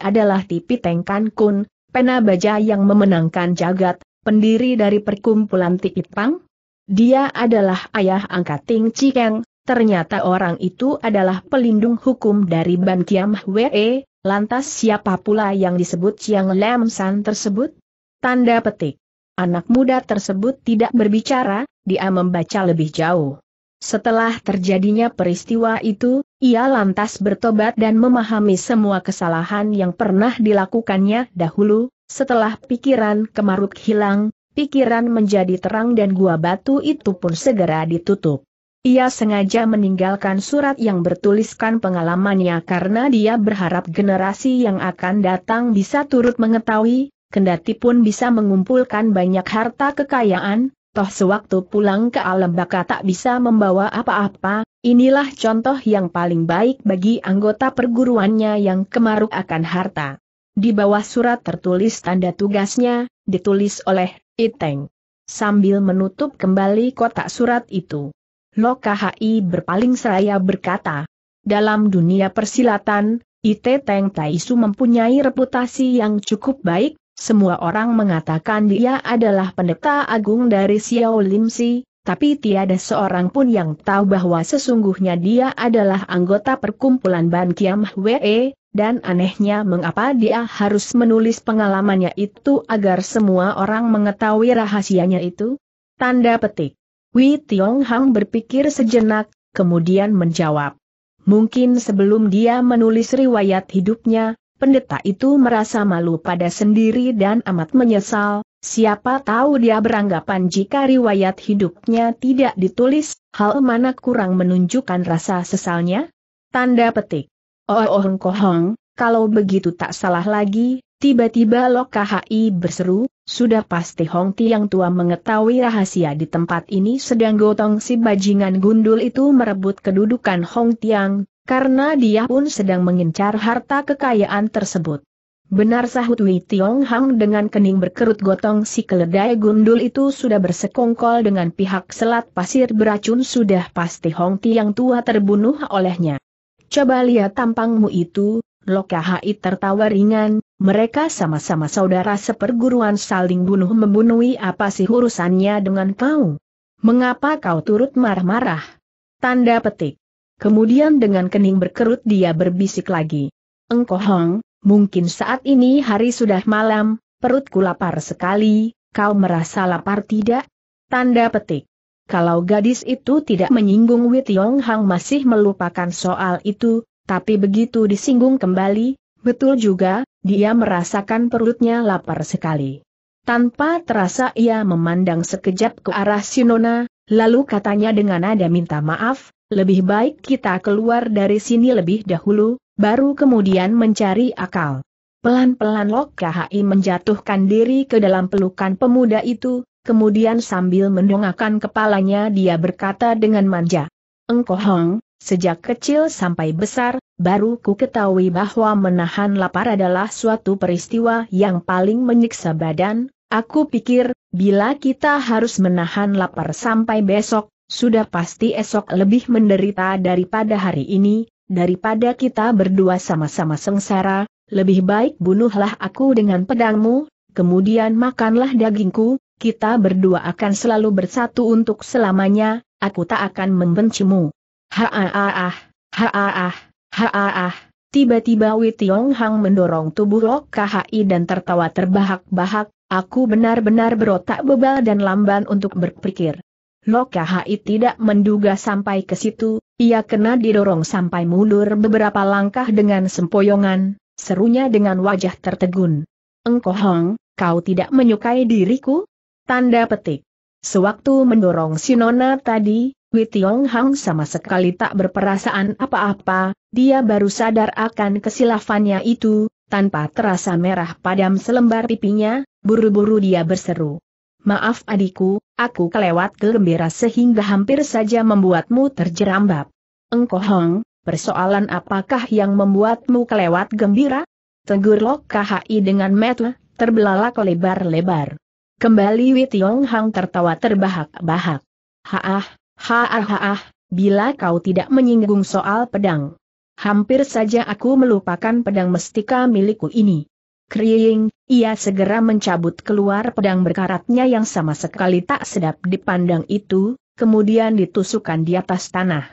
adalah tipi Tengkan Kun, baja yang memenangkan jagat, pendiri dari perkumpulan Pang? Dia adalah ayah angkat Ting Chikeng, Ternyata orang itu adalah pelindung hukum dari Ban Kiam Hwee, lantas siapa pula yang disebut Chiang Lam San tersebut? Tanda petik. Anak muda tersebut tidak berbicara, dia membaca lebih jauh. Setelah terjadinya peristiwa itu, ia lantas bertobat dan memahami semua kesalahan yang pernah dilakukannya dahulu, setelah pikiran kemaruk hilang, pikiran menjadi terang dan gua batu itu pun segera ditutup. Ia sengaja meninggalkan surat yang bertuliskan pengalamannya karena dia berharap generasi yang akan datang bisa turut mengetahui, kendati pun bisa mengumpulkan banyak harta kekayaan, toh sewaktu pulang ke alam baka tak bisa membawa apa-apa, inilah contoh yang paling baik bagi anggota perguruannya yang kemaruk akan harta. Di bawah surat tertulis tanda tugasnya, ditulis oleh Iteng. Sambil menutup kembali kotak surat itu. Lokahai berpaling seraya berkata, dalam dunia persilatan, Ite Teng Taisu mempunyai reputasi yang cukup baik, semua orang mengatakan dia adalah pendeta agung dari Xiao Lim Si, tapi tiada seorang pun yang tahu bahwa sesungguhnya dia adalah anggota perkumpulan Ban Kiam Hwee, dan anehnya mengapa dia harus menulis pengalamannya itu agar semua orang mengetahui rahasianya itu? Tanda petik. Wei Tiong Hang berpikir sejenak, kemudian menjawab. Mungkin sebelum dia menulis riwayat hidupnya, pendeta itu merasa malu pada sendiri dan amat menyesal, siapa tahu dia beranggapan jika riwayat hidupnya tidak ditulis, hal mana kurang menunjukkan rasa sesalnya? Tanda petik. Oh oh kohong, kalau begitu tak salah lagi, tiba-tiba KHI berseru, sudah pasti Hong Tiang Tua mengetahui rahasia di tempat ini sedang gotong si bajingan gundul itu merebut kedudukan Hong Tiang, karena dia pun sedang mengincar harta kekayaan tersebut. Benar sahut Wei Tiong Hang dengan kening berkerut gotong si keledai gundul itu sudah bersekongkol dengan pihak selat pasir beracun sudah pasti Hong Tiang tua terbunuh olehnya. Coba lihat tampangmu itu, Lokahai tertawa ringan, mereka sama-sama saudara seperguruan saling bunuh-membunuhi apa sih urusannya dengan kau? Mengapa kau turut marah-marah? Tanda petik. Kemudian dengan kening berkerut dia berbisik lagi. Engkohong, mungkin saat ini hari sudah malam, perutku lapar sekali, kau merasa lapar tidak? Tanda petik. Kalau gadis itu tidak menyinggung Witiong Hang masih melupakan soal itu, tapi begitu disinggung kembali, Betul juga, dia merasakan perutnya lapar sekali. Tanpa terasa ia memandang sekejap ke arah Sinona, lalu katanya dengan nada minta maaf, lebih baik kita keluar dari sini lebih dahulu, baru kemudian mencari akal. Pelan-pelan Lok KHI menjatuhkan diri ke dalam pelukan pemuda itu, kemudian sambil mendongakkan kepalanya dia berkata dengan manja. Engkohong, Sejak kecil sampai besar, baru ku ketahui bahwa menahan lapar adalah suatu peristiwa yang paling menyiksa badan, aku pikir, bila kita harus menahan lapar sampai besok, sudah pasti esok lebih menderita daripada hari ini, daripada kita berdua sama-sama sengsara, lebih baik bunuhlah aku dengan pedangmu, kemudian makanlah dagingku, kita berdua akan selalu bersatu untuk selamanya, aku tak akan membencimu. Haaah, ah, ah, haaah, ah, haaah. Tiba-tiba Witiong Hang mendorong tubuh Lok KHI dan tertawa terbahak-bahak, aku benar-benar berotak bebal dan lamban untuk berpikir. Lok KHI tidak menduga sampai ke situ, ia kena didorong sampai mundur beberapa langkah dengan sempoyongan, serunya dengan wajah tertegun. Engkau Hang, kau tidak menyukai diriku? Tanda petik. Sewaktu mendorong Sinona tadi, Wei Tiong Hang sama sekali tak berperasaan apa-apa, dia baru sadar akan kesilafannya itu, tanpa terasa merah padam selembar pipinya, buru-buru dia berseru. Maaf adikku, aku kelewat kegembira sehingga hampir saja membuatmu terjerambab. Engkau Hong, persoalan apakah yang membuatmu kelewat gembira? Tegur Lok KHI dengan metu, terbelalak lebar-lebar. Kembali Wei Tiong Hang tertawa terbahak-bahak. Haah, Ha ah, ah, bila kau tidak menyinggung soal pedang. Hampir saja aku melupakan pedang mestika milikku ini. Kriing, ia segera mencabut keluar pedang berkaratnya yang sama sekali tak sedap dipandang itu, kemudian ditusukkan di atas tanah.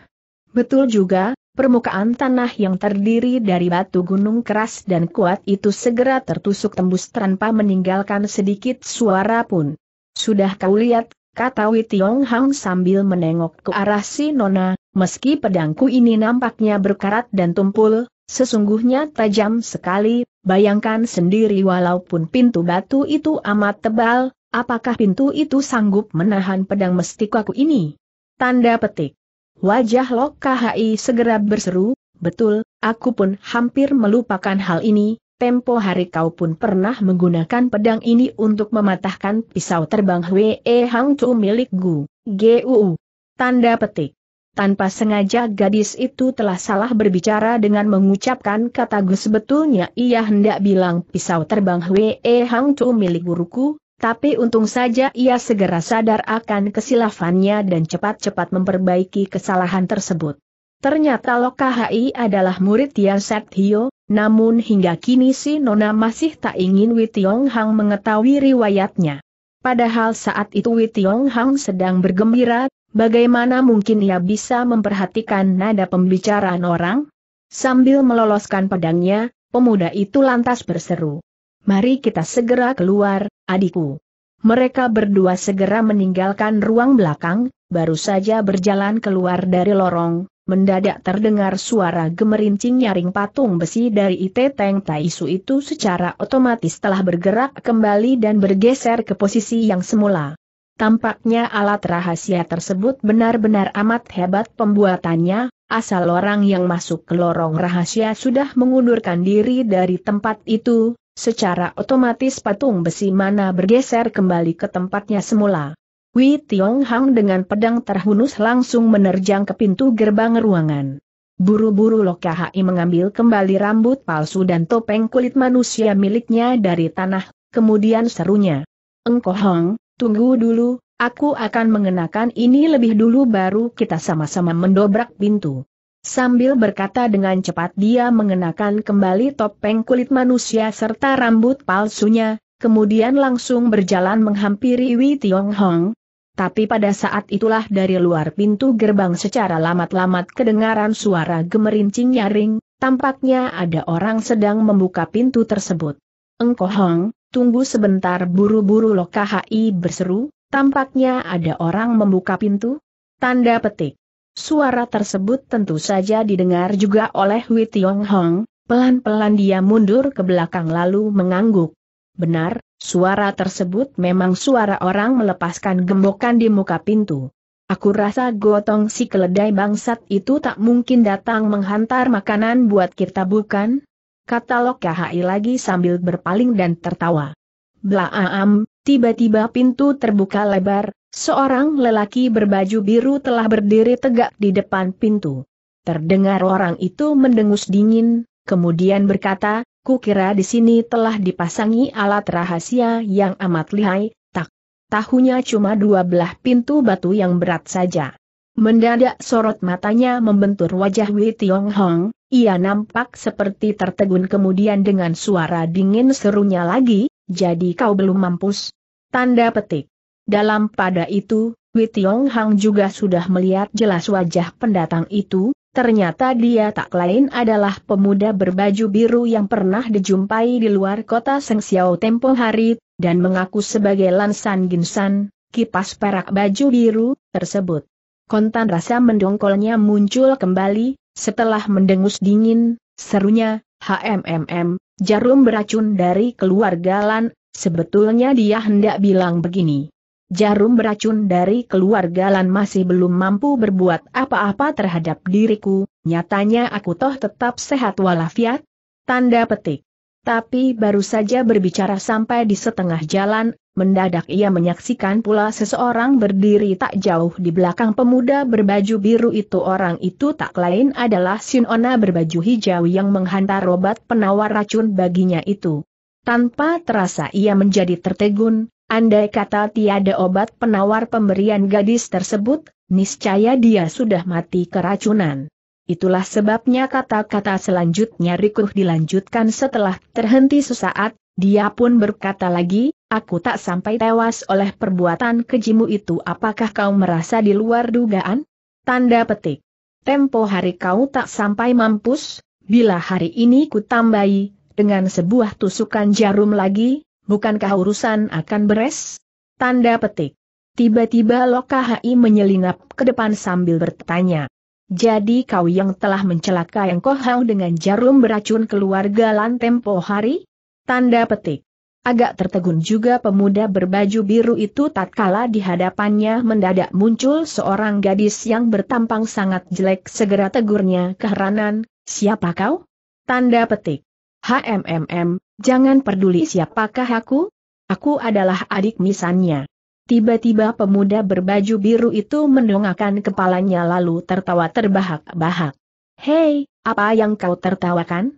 Betul juga, permukaan tanah yang terdiri dari batu gunung keras dan kuat itu segera tertusuk tembus tanpa meninggalkan sedikit suara pun. Sudah kau lihat kata Wei Tiong Hang sambil menengok ke arah si Nona, meski pedangku ini nampaknya berkarat dan tumpul, sesungguhnya tajam sekali, bayangkan sendiri walaupun pintu batu itu amat tebal, apakah pintu itu sanggup menahan pedang mestikaku ini? Tanda petik. Wajah Lok KHI segera berseru, betul, aku pun hampir melupakan hal ini, Tempo hari kau pun pernah menggunakan pedang ini untuk mematahkan pisau terbang Hwee Hang Chu milik Gu, Gu. Tanda petik. Tanpa sengaja gadis itu telah salah berbicara dengan mengucapkan kata Gu sebetulnya ia hendak bilang pisau terbang Hwee Hang Chu milik guruku, tapi untung saja ia segera sadar akan kesilafannya dan cepat-cepat memperbaiki kesalahan tersebut. Ternyata Lokahai adalah murid Set Hio, namun hingga kini si Nona masih tak ingin Witiong Hang mengetahui riwayatnya. Padahal saat itu Witiong Hang sedang bergembira, bagaimana mungkin ia bisa memperhatikan nada pembicaraan orang? Sambil meloloskan pedangnya, pemuda itu lantas berseru. Mari kita segera keluar, adikku. Mereka berdua segera meninggalkan ruang belakang, baru saja berjalan keluar dari lorong, mendadak terdengar suara gemerincing nyaring patung besi dari Ite Teng Taisu itu secara otomatis telah bergerak kembali dan bergeser ke posisi yang semula. Tampaknya alat rahasia tersebut benar-benar amat hebat pembuatannya, asal orang yang masuk ke lorong rahasia sudah mengundurkan diri dari tempat itu, secara otomatis patung besi mana bergeser kembali ke tempatnya semula. Wei Tiong Hang dengan pedang terhunus langsung menerjang ke pintu gerbang ruangan. Buru-buru Lokahai mengambil kembali rambut palsu dan topeng kulit manusia miliknya dari tanah, kemudian serunya. Engkoh Hong, tunggu dulu, aku akan mengenakan ini lebih dulu baru kita sama-sama mendobrak pintu. Sambil berkata dengan cepat dia mengenakan kembali topeng kulit manusia serta rambut palsunya, kemudian langsung berjalan menghampiri Wei Tiong Hong, tapi pada saat itulah dari luar pintu gerbang secara lamat-lamat kedengaran suara gemerincing nyaring, tampaknya ada orang sedang membuka pintu tersebut. Engkoh Hong, tunggu sebentar buru-buru Lokahi berseru, tampaknya ada orang membuka pintu? Tanda petik. Suara tersebut tentu saja didengar juga oleh Hui Tiong Hong, pelan-pelan dia mundur ke belakang lalu mengangguk. Benar, Suara tersebut memang suara orang melepaskan gembokan di muka pintu. Aku rasa gotong si keledai bangsat itu tak mungkin datang menghantar makanan buat kita bukan? Kata Lokahai lagi sambil berpaling dan tertawa. Blaam, tiba-tiba pintu terbuka lebar, seorang lelaki berbaju biru telah berdiri tegak di depan pintu. Terdengar orang itu mendengus dingin, kemudian berkata, Kukira di sini telah dipasangi alat rahasia yang amat lihai, tak tahunya cuma dua belah pintu batu yang berat saja. Mendadak sorot matanya membentur wajah Wei Tiong Hong, ia nampak seperti tertegun kemudian dengan suara dingin serunya lagi, jadi kau belum mampus. Tanda petik. Dalam pada itu, Wei Tiong Hong juga sudah melihat jelas wajah pendatang itu, Ternyata dia tak lain adalah pemuda berbaju biru yang pernah dijumpai di luar kota Xiao tempo hari, dan mengaku sebagai Lansan Ginsan, kipas perak baju biru, tersebut. Kontan rasa mendongkolnya muncul kembali, setelah mendengus dingin, serunya, HMMM, jarum beracun dari keluarga Lan, sebetulnya dia hendak bilang begini. Jarum beracun dari keluarga Lan masih belum mampu berbuat apa-apa terhadap diriku, nyatanya aku toh tetap sehat walafiat. Tanda petik. Tapi baru saja berbicara sampai di setengah jalan, mendadak ia menyaksikan pula seseorang berdiri tak jauh di belakang pemuda berbaju biru itu orang itu tak lain adalah Sinona berbaju hijau yang menghantar obat penawar racun baginya itu. Tanpa terasa ia menjadi tertegun, Andai kata tiada obat penawar pemberian gadis tersebut, niscaya dia sudah mati keracunan. Itulah sebabnya kata-kata selanjutnya Rikuh dilanjutkan setelah terhenti sesaat, dia pun berkata lagi, aku tak sampai tewas oleh perbuatan kejimu itu apakah kau merasa di luar dugaan? Tanda petik. Tempo hari kau tak sampai mampus, bila hari ini ku tambahi, dengan sebuah tusukan jarum lagi, bukankah urusan akan beres? Tanda petik. Tiba-tiba Lokahi menyelinap ke depan sambil bertanya. Jadi kau yang telah mencelakai yang kohau dengan jarum beracun keluarga Lantempo hari? Tanda petik. Agak tertegun juga pemuda berbaju biru itu tatkala di hadapannya mendadak muncul seorang gadis yang bertampang sangat jelek segera tegurnya keheranan, siapa kau? Tanda petik. HMMM, jangan peduli siapakah aku? Aku adalah adik misannya. Tiba-tiba pemuda berbaju biru itu mendongakkan kepalanya lalu tertawa terbahak-bahak. Hei, apa yang kau tertawakan?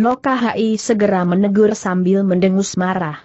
Loka segera menegur sambil mendengus marah.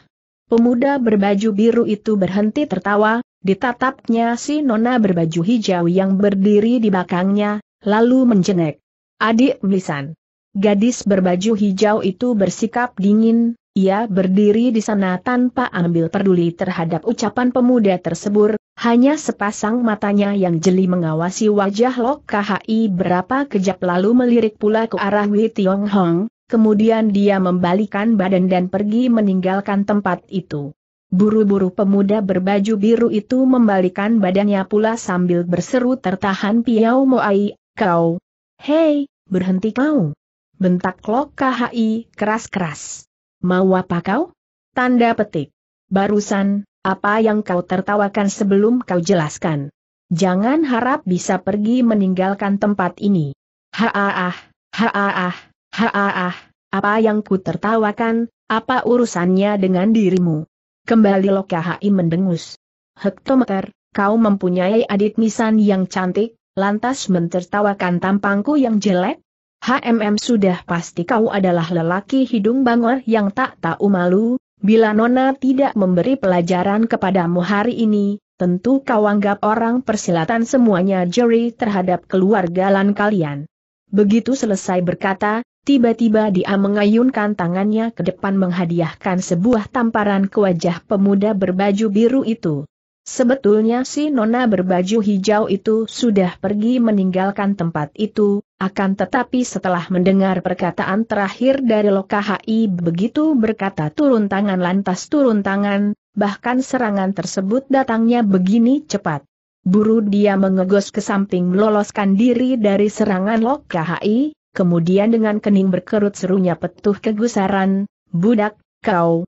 Pemuda berbaju biru itu berhenti tertawa, ditatapnya si nona berbaju hijau yang berdiri di belakangnya, lalu menjenguk. Adik Misan. Gadis berbaju hijau itu bersikap dingin, ia berdiri di sana tanpa ambil peduli terhadap ucapan pemuda tersebut, hanya sepasang matanya yang jeli mengawasi wajah Lok KHI berapa kejap lalu melirik pula ke arah Wei Tiong Hong, kemudian dia membalikan badan dan pergi meninggalkan tempat itu. Buru-buru pemuda berbaju biru itu membalikan badannya pula sambil berseru tertahan Piao Moai, kau, hei, berhenti kau. Bentak Lok KHI keras-keras. Mau apa kau? Tanda petik. Barusan, apa yang kau tertawakan sebelum kau jelaskan? Jangan harap bisa pergi meninggalkan tempat ini. Haaah, haaah, haaah, apa yang ku tertawakan, apa urusannya dengan dirimu? Kembali Lok KHI mendengus. Hektometer, kau mempunyai adik misan yang cantik, lantas mentertawakan tampangku yang jelek? HMM sudah pasti kau adalah lelaki hidung bangor yang tak tahu malu, bila Nona tidak memberi pelajaran kepadamu hari ini, tentu kau anggap orang persilatan semuanya juri terhadap keluarga lan kalian. Begitu selesai berkata, tiba-tiba dia mengayunkan tangannya ke depan menghadiahkan sebuah tamparan ke wajah pemuda berbaju biru itu. Sebetulnya si Nona berbaju hijau itu sudah pergi meninggalkan tempat itu, akan tetapi setelah mendengar perkataan terakhir dari Lokahi begitu berkata turun tangan lantas turun tangan, bahkan serangan tersebut datangnya begini cepat. Buru dia mengegos ke samping meloloskan diri dari serangan Lokahi, kemudian dengan kening berkerut serunya petuh kegusaran, budak, kau.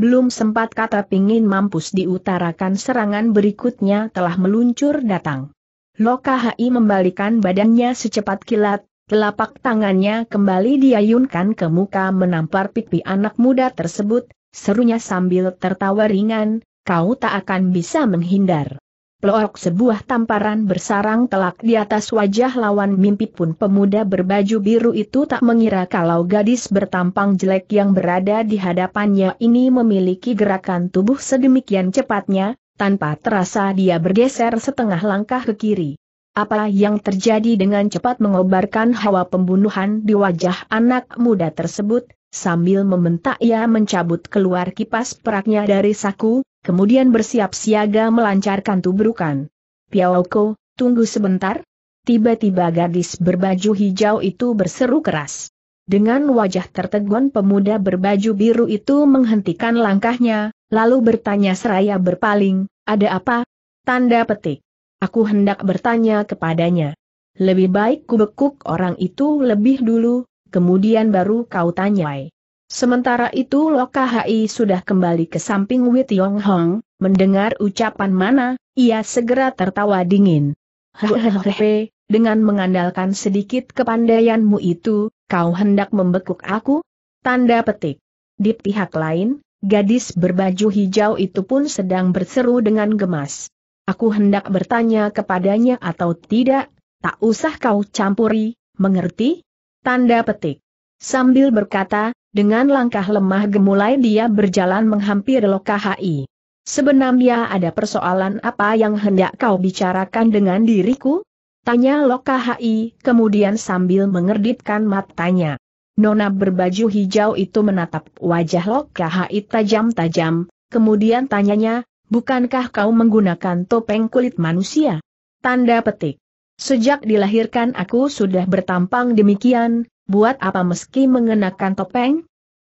Belum sempat kata pingin mampus diutarakan serangan berikutnya telah meluncur datang. Lokahi membalikan badannya secepat kilat, telapak tangannya kembali diayunkan ke muka menampar pipi anak muda tersebut, serunya sambil tertawa ringan, kau tak akan bisa menghindar. Pelok sebuah tamparan bersarang telak di atas wajah lawan mimpi pun pemuda berbaju biru itu tak mengira kalau gadis bertampang jelek yang berada di hadapannya ini memiliki gerakan tubuh sedemikian cepatnya, tanpa terasa dia bergeser setengah langkah ke kiri. Apa yang terjadi dengan cepat mengobarkan hawa pembunuhan di wajah anak muda tersebut, sambil membentak ia mencabut keluar kipas peraknya dari saku, kemudian bersiap siaga melancarkan tubrukan. Piaoko, tunggu sebentar. Tiba-tiba gadis berbaju hijau itu berseru keras. Dengan wajah tertegun pemuda berbaju biru itu menghentikan langkahnya, Lalu bertanya seraya berpaling, ada apa? Tanda petik. Aku hendak bertanya kepadanya. Lebih baik kubekuk orang itu lebih dulu, kemudian baru kau tanyai. Sementara itu Lokahai sudah kembali ke samping Wei Tiong Hong, mendengar ucapan mana, ia segera tertawa dingin. Hehehe, dengan mengandalkan sedikit kepandaianmu itu, kau hendak membekuk aku? Tanda petik. Di pihak lain, Gadis berbaju hijau itu pun sedang berseru dengan gemas. Aku hendak bertanya kepadanya atau tidak, tak usah kau campuri, mengerti? Tanda petik. Sambil berkata, dengan langkah lemah gemulai dia berjalan menghampiri Lokahi. Sebenarnya ada persoalan apa yang hendak kau bicarakan dengan diriku? Tanya Lokahi, kemudian sambil mengerditkan matanya. Nona berbaju hijau itu menatap wajah Lok Kahai tajam-tajam, kemudian tanyanya, bukankah kau menggunakan topeng kulit manusia? Tanda petik. Sejak dilahirkan aku sudah bertampang demikian, buat apa meski mengenakan topeng?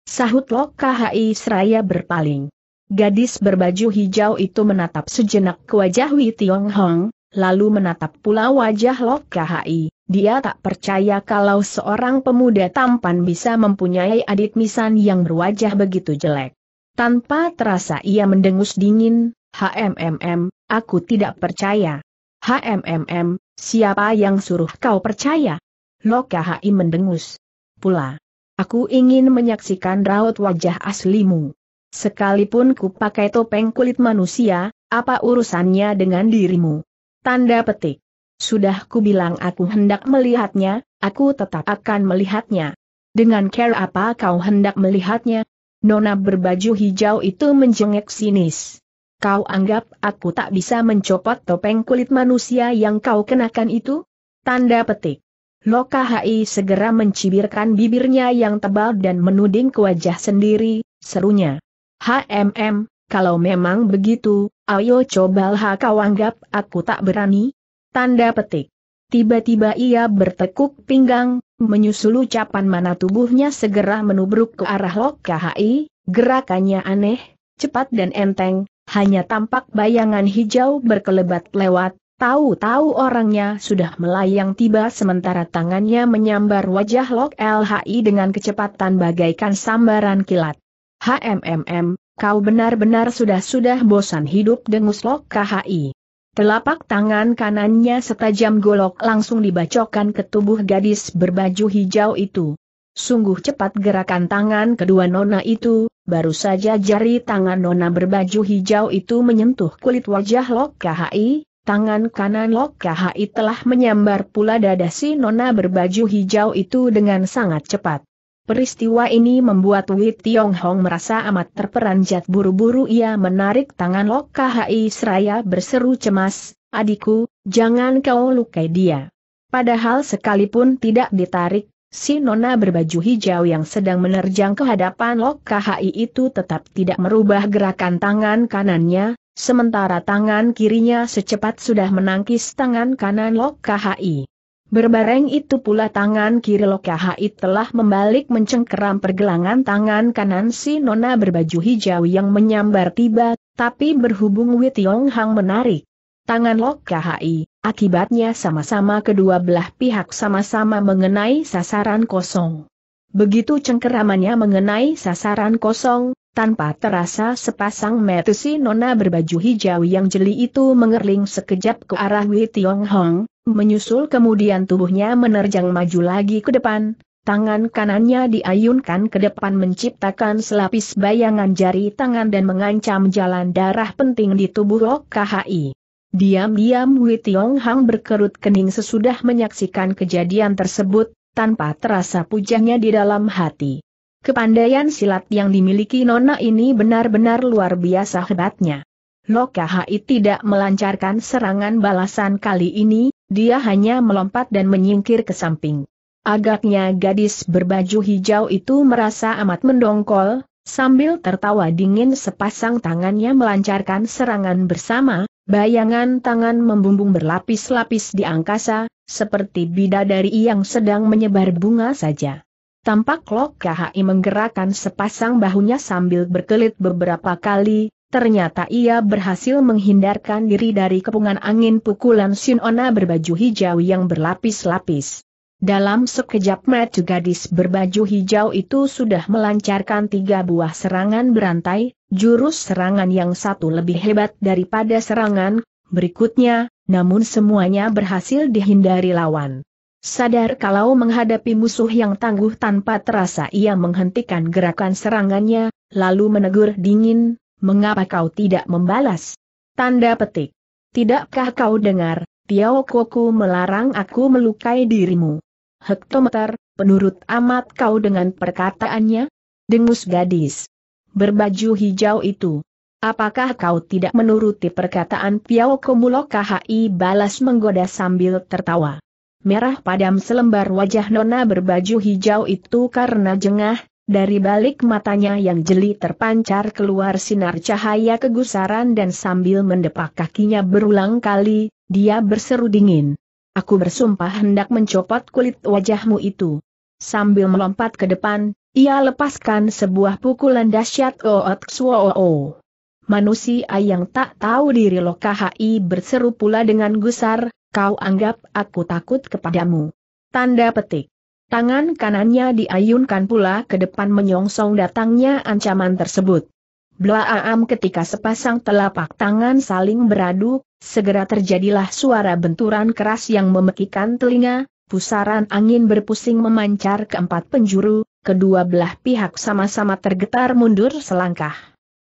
Sahut Lok Kahai seraya berpaling. Gadis berbaju hijau itu menatap sejenak ke wajah Wei Tiong Hong, lalu menatap pula wajah Lok Kahai. Dia tak percaya kalau seorang pemuda tampan bisa mempunyai adik misan yang berwajah begitu jelek. Tanpa terasa ia mendengus dingin, HMMM, aku tidak percaya. HMMM, siapa yang suruh kau percaya? Lok Kahai mendengus. Pula. Aku ingin menyaksikan raut wajah aslimu. Sekalipun ku pakai topeng kulit manusia, apa urusannya dengan dirimu? Tanda petik. Sudah kubilang aku hendak melihatnya, aku tetap akan melihatnya. Dengan care apa kau hendak melihatnya? Nona berbaju hijau itu menjengek sinis. Kau anggap aku tak bisa mencopot topeng kulit manusia yang kau kenakan itu? Tanda petik. Loka Hai segera mencibirkan bibirnya yang tebal dan menuding ke wajah sendiri, serunya. HMM, kalau memang begitu, ayo cobalah kau anggap aku tak berani. Tanda petik. Tiba-tiba ia bertekuk pinggang, menyusul ucapan mana tubuhnya segera menubruk ke arah Lok KHI, gerakannya aneh, cepat dan enteng, hanya tampak bayangan hijau berkelebat lewat, tahu-tahu orangnya sudah melayang tiba sementara tangannya menyambar wajah Lok LHI dengan kecepatan bagaikan sambaran kilat. HMMM, Kau benar-benar sudah-sudah bosan hidup dengus Lok KHI. Telapak tangan kanannya setajam golok langsung dibacokan ke tubuh gadis berbaju hijau itu. Sungguh cepat gerakan tangan kedua nona itu, baru saja jari tangan nona berbaju hijau itu menyentuh kulit wajah Lok KHI, tangan kanan Lok KHI telah menyambar pula dada si nona berbaju hijau itu dengan sangat cepat. Peristiwa ini membuat Wit Tiong Hong merasa amat terperanjat buru-buru ia menarik tangan Lok KHI Seraya berseru cemas, adikku, jangan kau lukai dia. Padahal sekalipun tidak ditarik, si nona berbaju hijau yang sedang menerjang ke hadapan Lok KHI itu tetap tidak merubah gerakan tangan kanannya, sementara tangan kirinya secepat sudah menangkis tangan kanan Lok KHI. Berbareng itu pula tangan kiri Lokahait telah membalik mencengkeram pergelangan tangan kanan si nona berbaju hijau yang menyambar tiba, tapi berhubung Wei Tiong Hang menarik. Tangan Lokahai, akibatnya sama-sama kedua belah pihak sama-sama mengenai sasaran kosong. Begitu cengkeramannya mengenai sasaran kosong, tanpa terasa sepasang mata si nona berbaju hijau yang jeli itu mengerling sekejap ke arah Wei Tiong Hong, Menyusul kemudian tubuhnya menerjang maju lagi ke depan, tangan kanannya diayunkan ke depan menciptakan selapis bayangan jari tangan dan mengancam jalan darah penting di tubuh Lok KHI. Diam-diam Wei Tiong Hang berkerut kening sesudah menyaksikan kejadian tersebut, tanpa terasa pujanya di dalam hati. Kepandaian silat yang dimiliki Nona ini benar-benar luar biasa hebatnya. Lokahi tidak melancarkan serangan balasan kali ini, dia hanya melompat dan menyingkir ke samping. Agaknya gadis berbaju hijau itu merasa amat mendongkol, sambil tertawa dingin sepasang tangannya melancarkan serangan bersama, bayangan tangan membumbung berlapis-lapis di angkasa, seperti bidadari yang sedang menyebar bunga saja. Tampak Lok KHI menggerakkan sepasang bahunya sambil berkelit beberapa kali, Ternyata ia berhasil menghindarkan diri dari kepungan angin pukulan Sinona berbaju hijau yang berlapis-lapis. Dalam sekejap mata gadis berbaju hijau itu sudah melancarkan tiga buah serangan berantai, jurus serangan yang satu lebih hebat daripada serangan berikutnya, namun semuanya berhasil dihindari lawan. Sadar kalau menghadapi musuh yang tangguh tanpa terasa ia menghentikan gerakan serangannya, lalu menegur dingin, mengapa kau tidak membalas? Tanda petik. Tidakkah kau dengar, Tiao Koku melarang aku melukai dirimu? Hektometer, penurut amat kau dengan perkataannya? Dengus gadis. Berbaju hijau itu. Apakah kau tidak menuruti perkataan Piao Komulo KHI balas menggoda sambil tertawa? Merah padam selembar wajah nona berbaju hijau itu karena jengah, dari balik matanya yang jeli terpancar keluar sinar cahaya kegusaran dan sambil mendepak kakinya berulang kali, dia berseru dingin. Aku bersumpah hendak mencopot kulit wajahmu itu. Sambil melompat ke depan, ia lepaskan sebuah pukulan dahsyat oot swoo. Manusia yang tak tahu diri lokahi berseru pula dengan gusar, kau anggap aku takut kepadamu. Tanda petik. Tangan kanannya diayunkan pula ke depan menyongsong datangnya ancaman tersebut. Blaam ketika sepasang telapak tangan saling beradu, segera terjadilah suara benturan keras yang memekikan telinga, pusaran angin berpusing memancar ke empat penjuru, kedua belah pihak sama-sama tergetar mundur selangkah.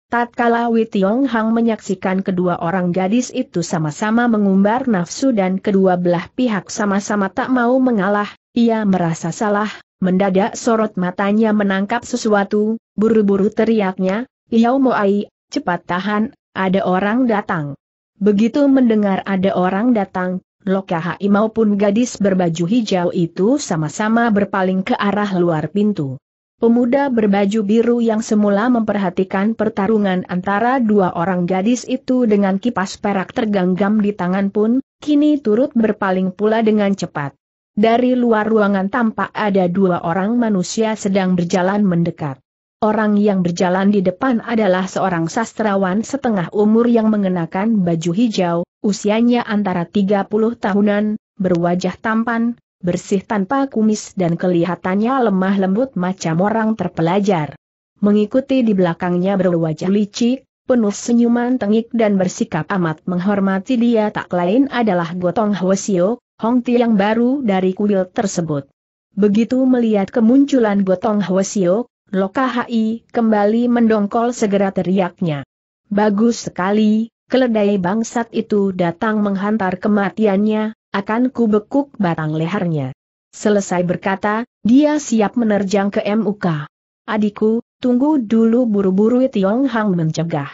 Tatkala Witiong Hang menyaksikan kedua orang gadis itu sama-sama mengumbar nafsu dan kedua belah pihak sama-sama tak mau mengalah, ia merasa salah, mendadak sorot matanya menangkap sesuatu, buru-buru teriaknya, Yau Moai, cepat tahan, ada orang datang. Begitu mendengar ada orang datang, Lokahai maupun gadis berbaju hijau itu sama-sama berpaling ke arah luar pintu. Pemuda berbaju biru yang semula memperhatikan pertarungan antara dua orang gadis itu dengan kipas perak terganggam di tangan pun, kini turut berpaling pula dengan cepat. Dari luar ruangan tampak ada dua orang manusia sedang berjalan mendekat. Orang yang berjalan di depan adalah seorang sastrawan setengah umur yang mengenakan baju hijau, usianya antara 30 tahunan, berwajah tampan, bersih tanpa kumis dan kelihatannya lemah lembut macam orang terpelajar. Mengikuti di belakangnya berwajah licik, penuh senyuman tengik dan bersikap amat menghormati dia tak lain adalah Gotong Hwasio, Hong Tiang baru dari kuil tersebut. Begitu melihat kemunculan Gotong Hwasio, Loka Hai kembali mendongkol segera teriaknya. Bagus sekali, keledai bangsat itu datang menghantar kematiannya, akan kubekuk batang lehernya. Selesai berkata, dia siap menerjang ke MUK. Adikku, tunggu dulu buru-buru Tiong Hang mencegah.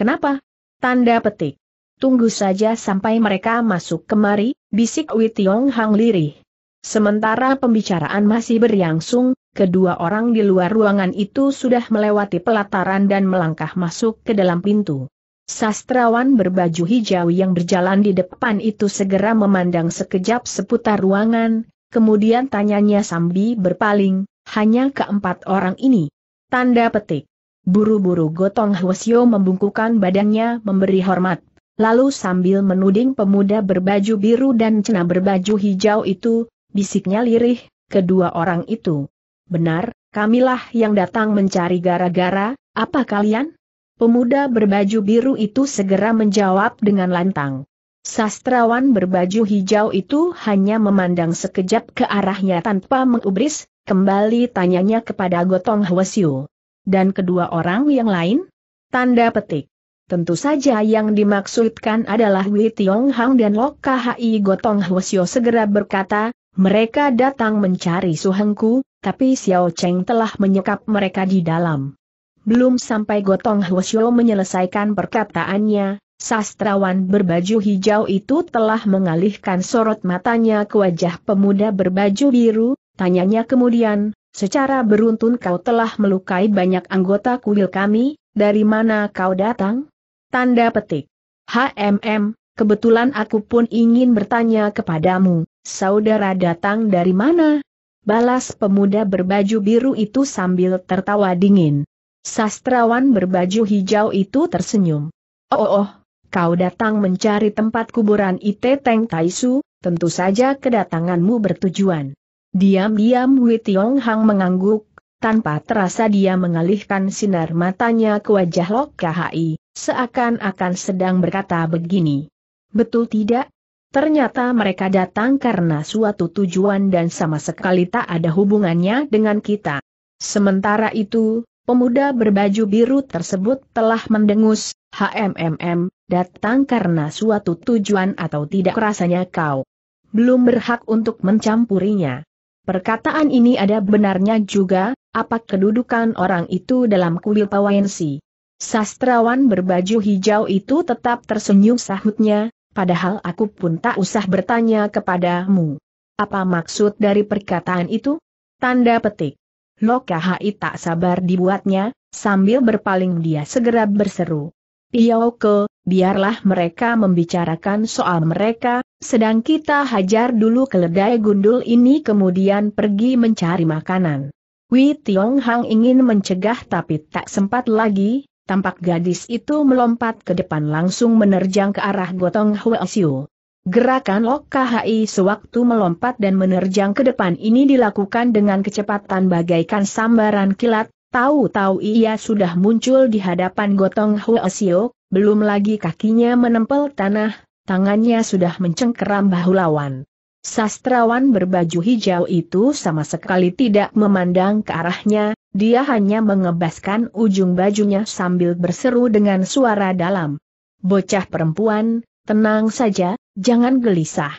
Kenapa? Tanda petik. Tunggu saja sampai mereka masuk kemari, Bisik Witiong Hang lirih. Sementara pembicaraan masih berlangsung, kedua orang di luar ruangan itu sudah melewati pelataran dan melangkah masuk ke dalam pintu. Sastrawan berbaju hijau yang berjalan di depan itu segera memandang sekejap seputar ruangan, kemudian tanyanya sambil berpaling, hanya keempat orang ini. Tanda petik. Buru-buru Gotong Hwasyo membungkukan badannya memberi hormat. Lalu sambil menuding pemuda berbaju biru dan cenah berbaju hijau itu, bisiknya lirih, kedua orang itu. Benar, kamilah yang datang mencari gara-gara, apa kalian? Pemuda berbaju biru itu segera menjawab dengan lantang. Sastrawan berbaju hijau itu hanya memandang sekejap ke arahnya tanpa mengubris, kembali tanyanya kepada Gotong Hwasyu. Dan kedua orang yang lain? Tanda petik. Tentu saja yang dimaksudkan adalah Wei Tiong Hang dan Lok KHI Gotong Hwasyo segera berkata, mereka datang mencari Suhengku, tapi Xiao Cheng telah menyekap mereka di dalam. Belum sampai Gotong Hwasyo menyelesaikan perkataannya, Sastrawan berbaju hijau itu telah mengalihkan sorot matanya ke wajah pemuda berbaju biru, tanyanya kemudian, secara beruntun kau telah melukai banyak anggota kuil kami, dari mana kau datang? Tanda petik. HMM, kebetulan aku pun ingin bertanya kepadamu, saudara datang dari mana? Balas pemuda berbaju biru itu sambil tertawa dingin. Sastrawan berbaju hijau itu tersenyum. Oh, oh, oh kau datang mencari tempat kuburan Ite Teng Taisu, tentu saja kedatanganmu bertujuan. Diam-diam Wei Tiong Hang mengangguk, tanpa terasa dia mengalihkan sinar matanya ke wajah Lok KHI, seakan-akan sedang berkata begini. Betul tidak? Ternyata mereka datang karena suatu tujuan dan sama sekali tak ada hubungannya dengan kita. Sementara itu, pemuda berbaju biru tersebut telah mendengus, HMMM, datang karena suatu tujuan atau tidak rasanya kau. Belum berhak untuk mencampurinya. Perkataan ini ada benarnya juga, apa kedudukan orang itu dalam kuil Pawensi? Sastrawan berbaju hijau itu tetap tersenyum sahutnya, padahal aku pun tak usah bertanya kepadamu. Apa maksud dari perkataan itu? Tanda petik. Lokahai tak sabar dibuatnya, sambil berpaling dia segera berseru. Iyaoke, biarlah mereka membicarakan soal mereka, sedang kita hajar dulu keledai gundul ini kemudian pergi mencari makanan. Wei Tiong Hang ingin mencegah tapi tak sempat lagi, tampak gadis itu melompat ke depan langsung menerjang ke arah Gotong Hwa Siu. Gerakan Lok KHI sewaktu melompat dan menerjang ke depan ini dilakukan dengan kecepatan bagaikan sambaran kilat, tahu-tahu ia sudah muncul di hadapan Gotong Hwa Siu, belum lagi kakinya menempel tanah, tangannya sudah mencengkeram bahu lawan. Sastrawan berbaju hijau itu sama sekali tidak memandang ke arahnya, dia hanya mengebaskan ujung bajunya sambil berseru dengan suara dalam. Bocah perempuan, tenang saja, jangan gelisah.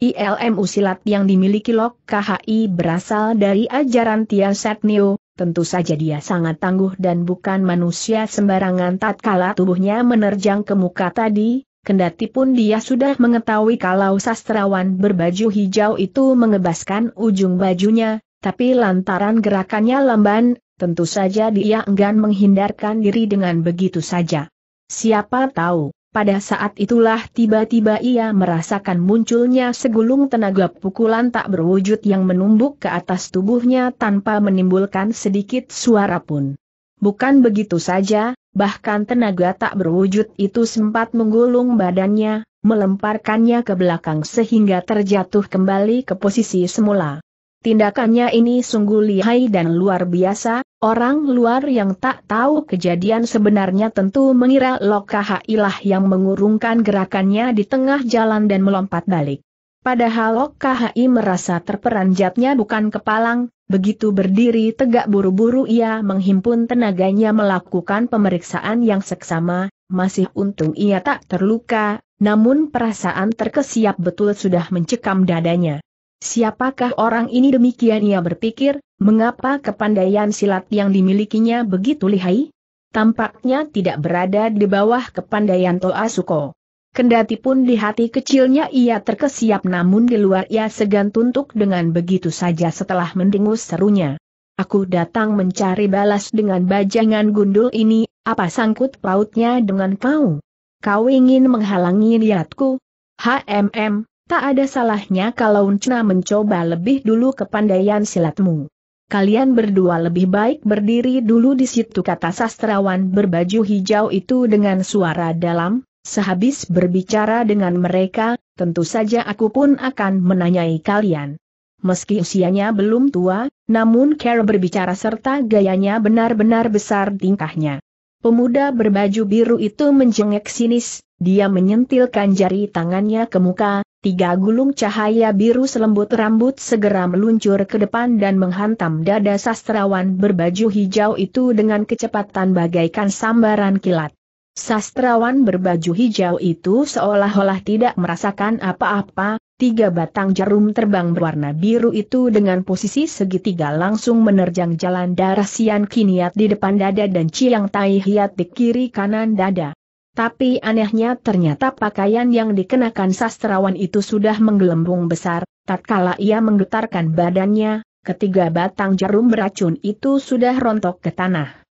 ILMU silat yang dimiliki Lok KHI berasal dari ajaran Tia Setnio, tentu saja dia sangat tangguh dan bukan manusia sembarangan tatkala tubuhnya menerjang ke muka tadi, Kendati pun dia sudah mengetahui kalau sastrawan berbaju hijau itu mengebaskan ujung bajunya, tapi lantaran gerakannya lamban, tentu saja dia enggan menghindarkan diri dengan begitu saja. Siapa tahu, pada saat itulah tiba-tiba ia merasakan munculnya segulung tenaga pukulan tak berwujud yang menumbuk ke atas tubuhnya tanpa menimbulkan sedikit suara pun. Bukan begitu saja, bahkan tenaga tak berwujud itu sempat menggulung badannya, melemparkannya ke belakang sehingga terjatuh kembali ke posisi semula. Tindakannya ini sungguh lihai dan luar biasa, orang luar yang tak tahu kejadian sebenarnya tentu mengira ilah yang mengurungkan gerakannya di tengah jalan dan melompat balik. Padahal OKHI merasa terperanjatnya bukan kepalang, begitu berdiri tegak buru-buru ia menghimpun tenaganya melakukan pemeriksaan yang seksama, masih untung ia tak terluka, namun perasaan terkesiap betul sudah mencekam dadanya. Siapakah orang ini demikian ia berpikir, mengapa kepandaian silat yang dimilikinya begitu lihai? Tampaknya tidak berada di bawah kepandaian Toa Suko. Kendati pun di hati kecilnya ia terkesiap namun di luar ia segan tuntuk dengan begitu saja setelah mendengus serunya. Aku datang mencari balas dengan bajangan gundul ini, apa sangkut pautnya dengan kau? Kau ingin menghalangi niatku? HMM, tak ada salahnya kalau Uncna mencoba lebih dulu kepandaian silatmu. Kalian berdua lebih baik berdiri dulu di situ kata sastrawan berbaju hijau itu dengan suara dalam, Sehabis berbicara dengan mereka, tentu saja aku pun akan menanyai kalian. Meski usianya belum tua, namun Carol berbicara serta gayanya benar-benar besar tingkahnya. Pemuda berbaju biru itu menjengek sinis, dia menyentilkan jari tangannya ke muka, tiga gulung cahaya biru selembut rambut segera meluncur ke depan dan menghantam dada sastrawan berbaju hijau itu dengan kecepatan bagaikan sambaran kilat. Sastrawan berbaju hijau itu seolah-olah tidak merasakan apa-apa, tiga batang jarum terbang berwarna biru itu dengan posisi segitiga langsung menerjang jalan darah Sian Kiniat di depan dada dan Chiang Tai Hiat di kiri kanan dada. Tapi anehnya ternyata pakaian yang dikenakan sastrawan itu sudah menggelembung besar, tatkala ia menggetarkan badannya, ketiga batang jarum beracun itu sudah rontok ke tanah.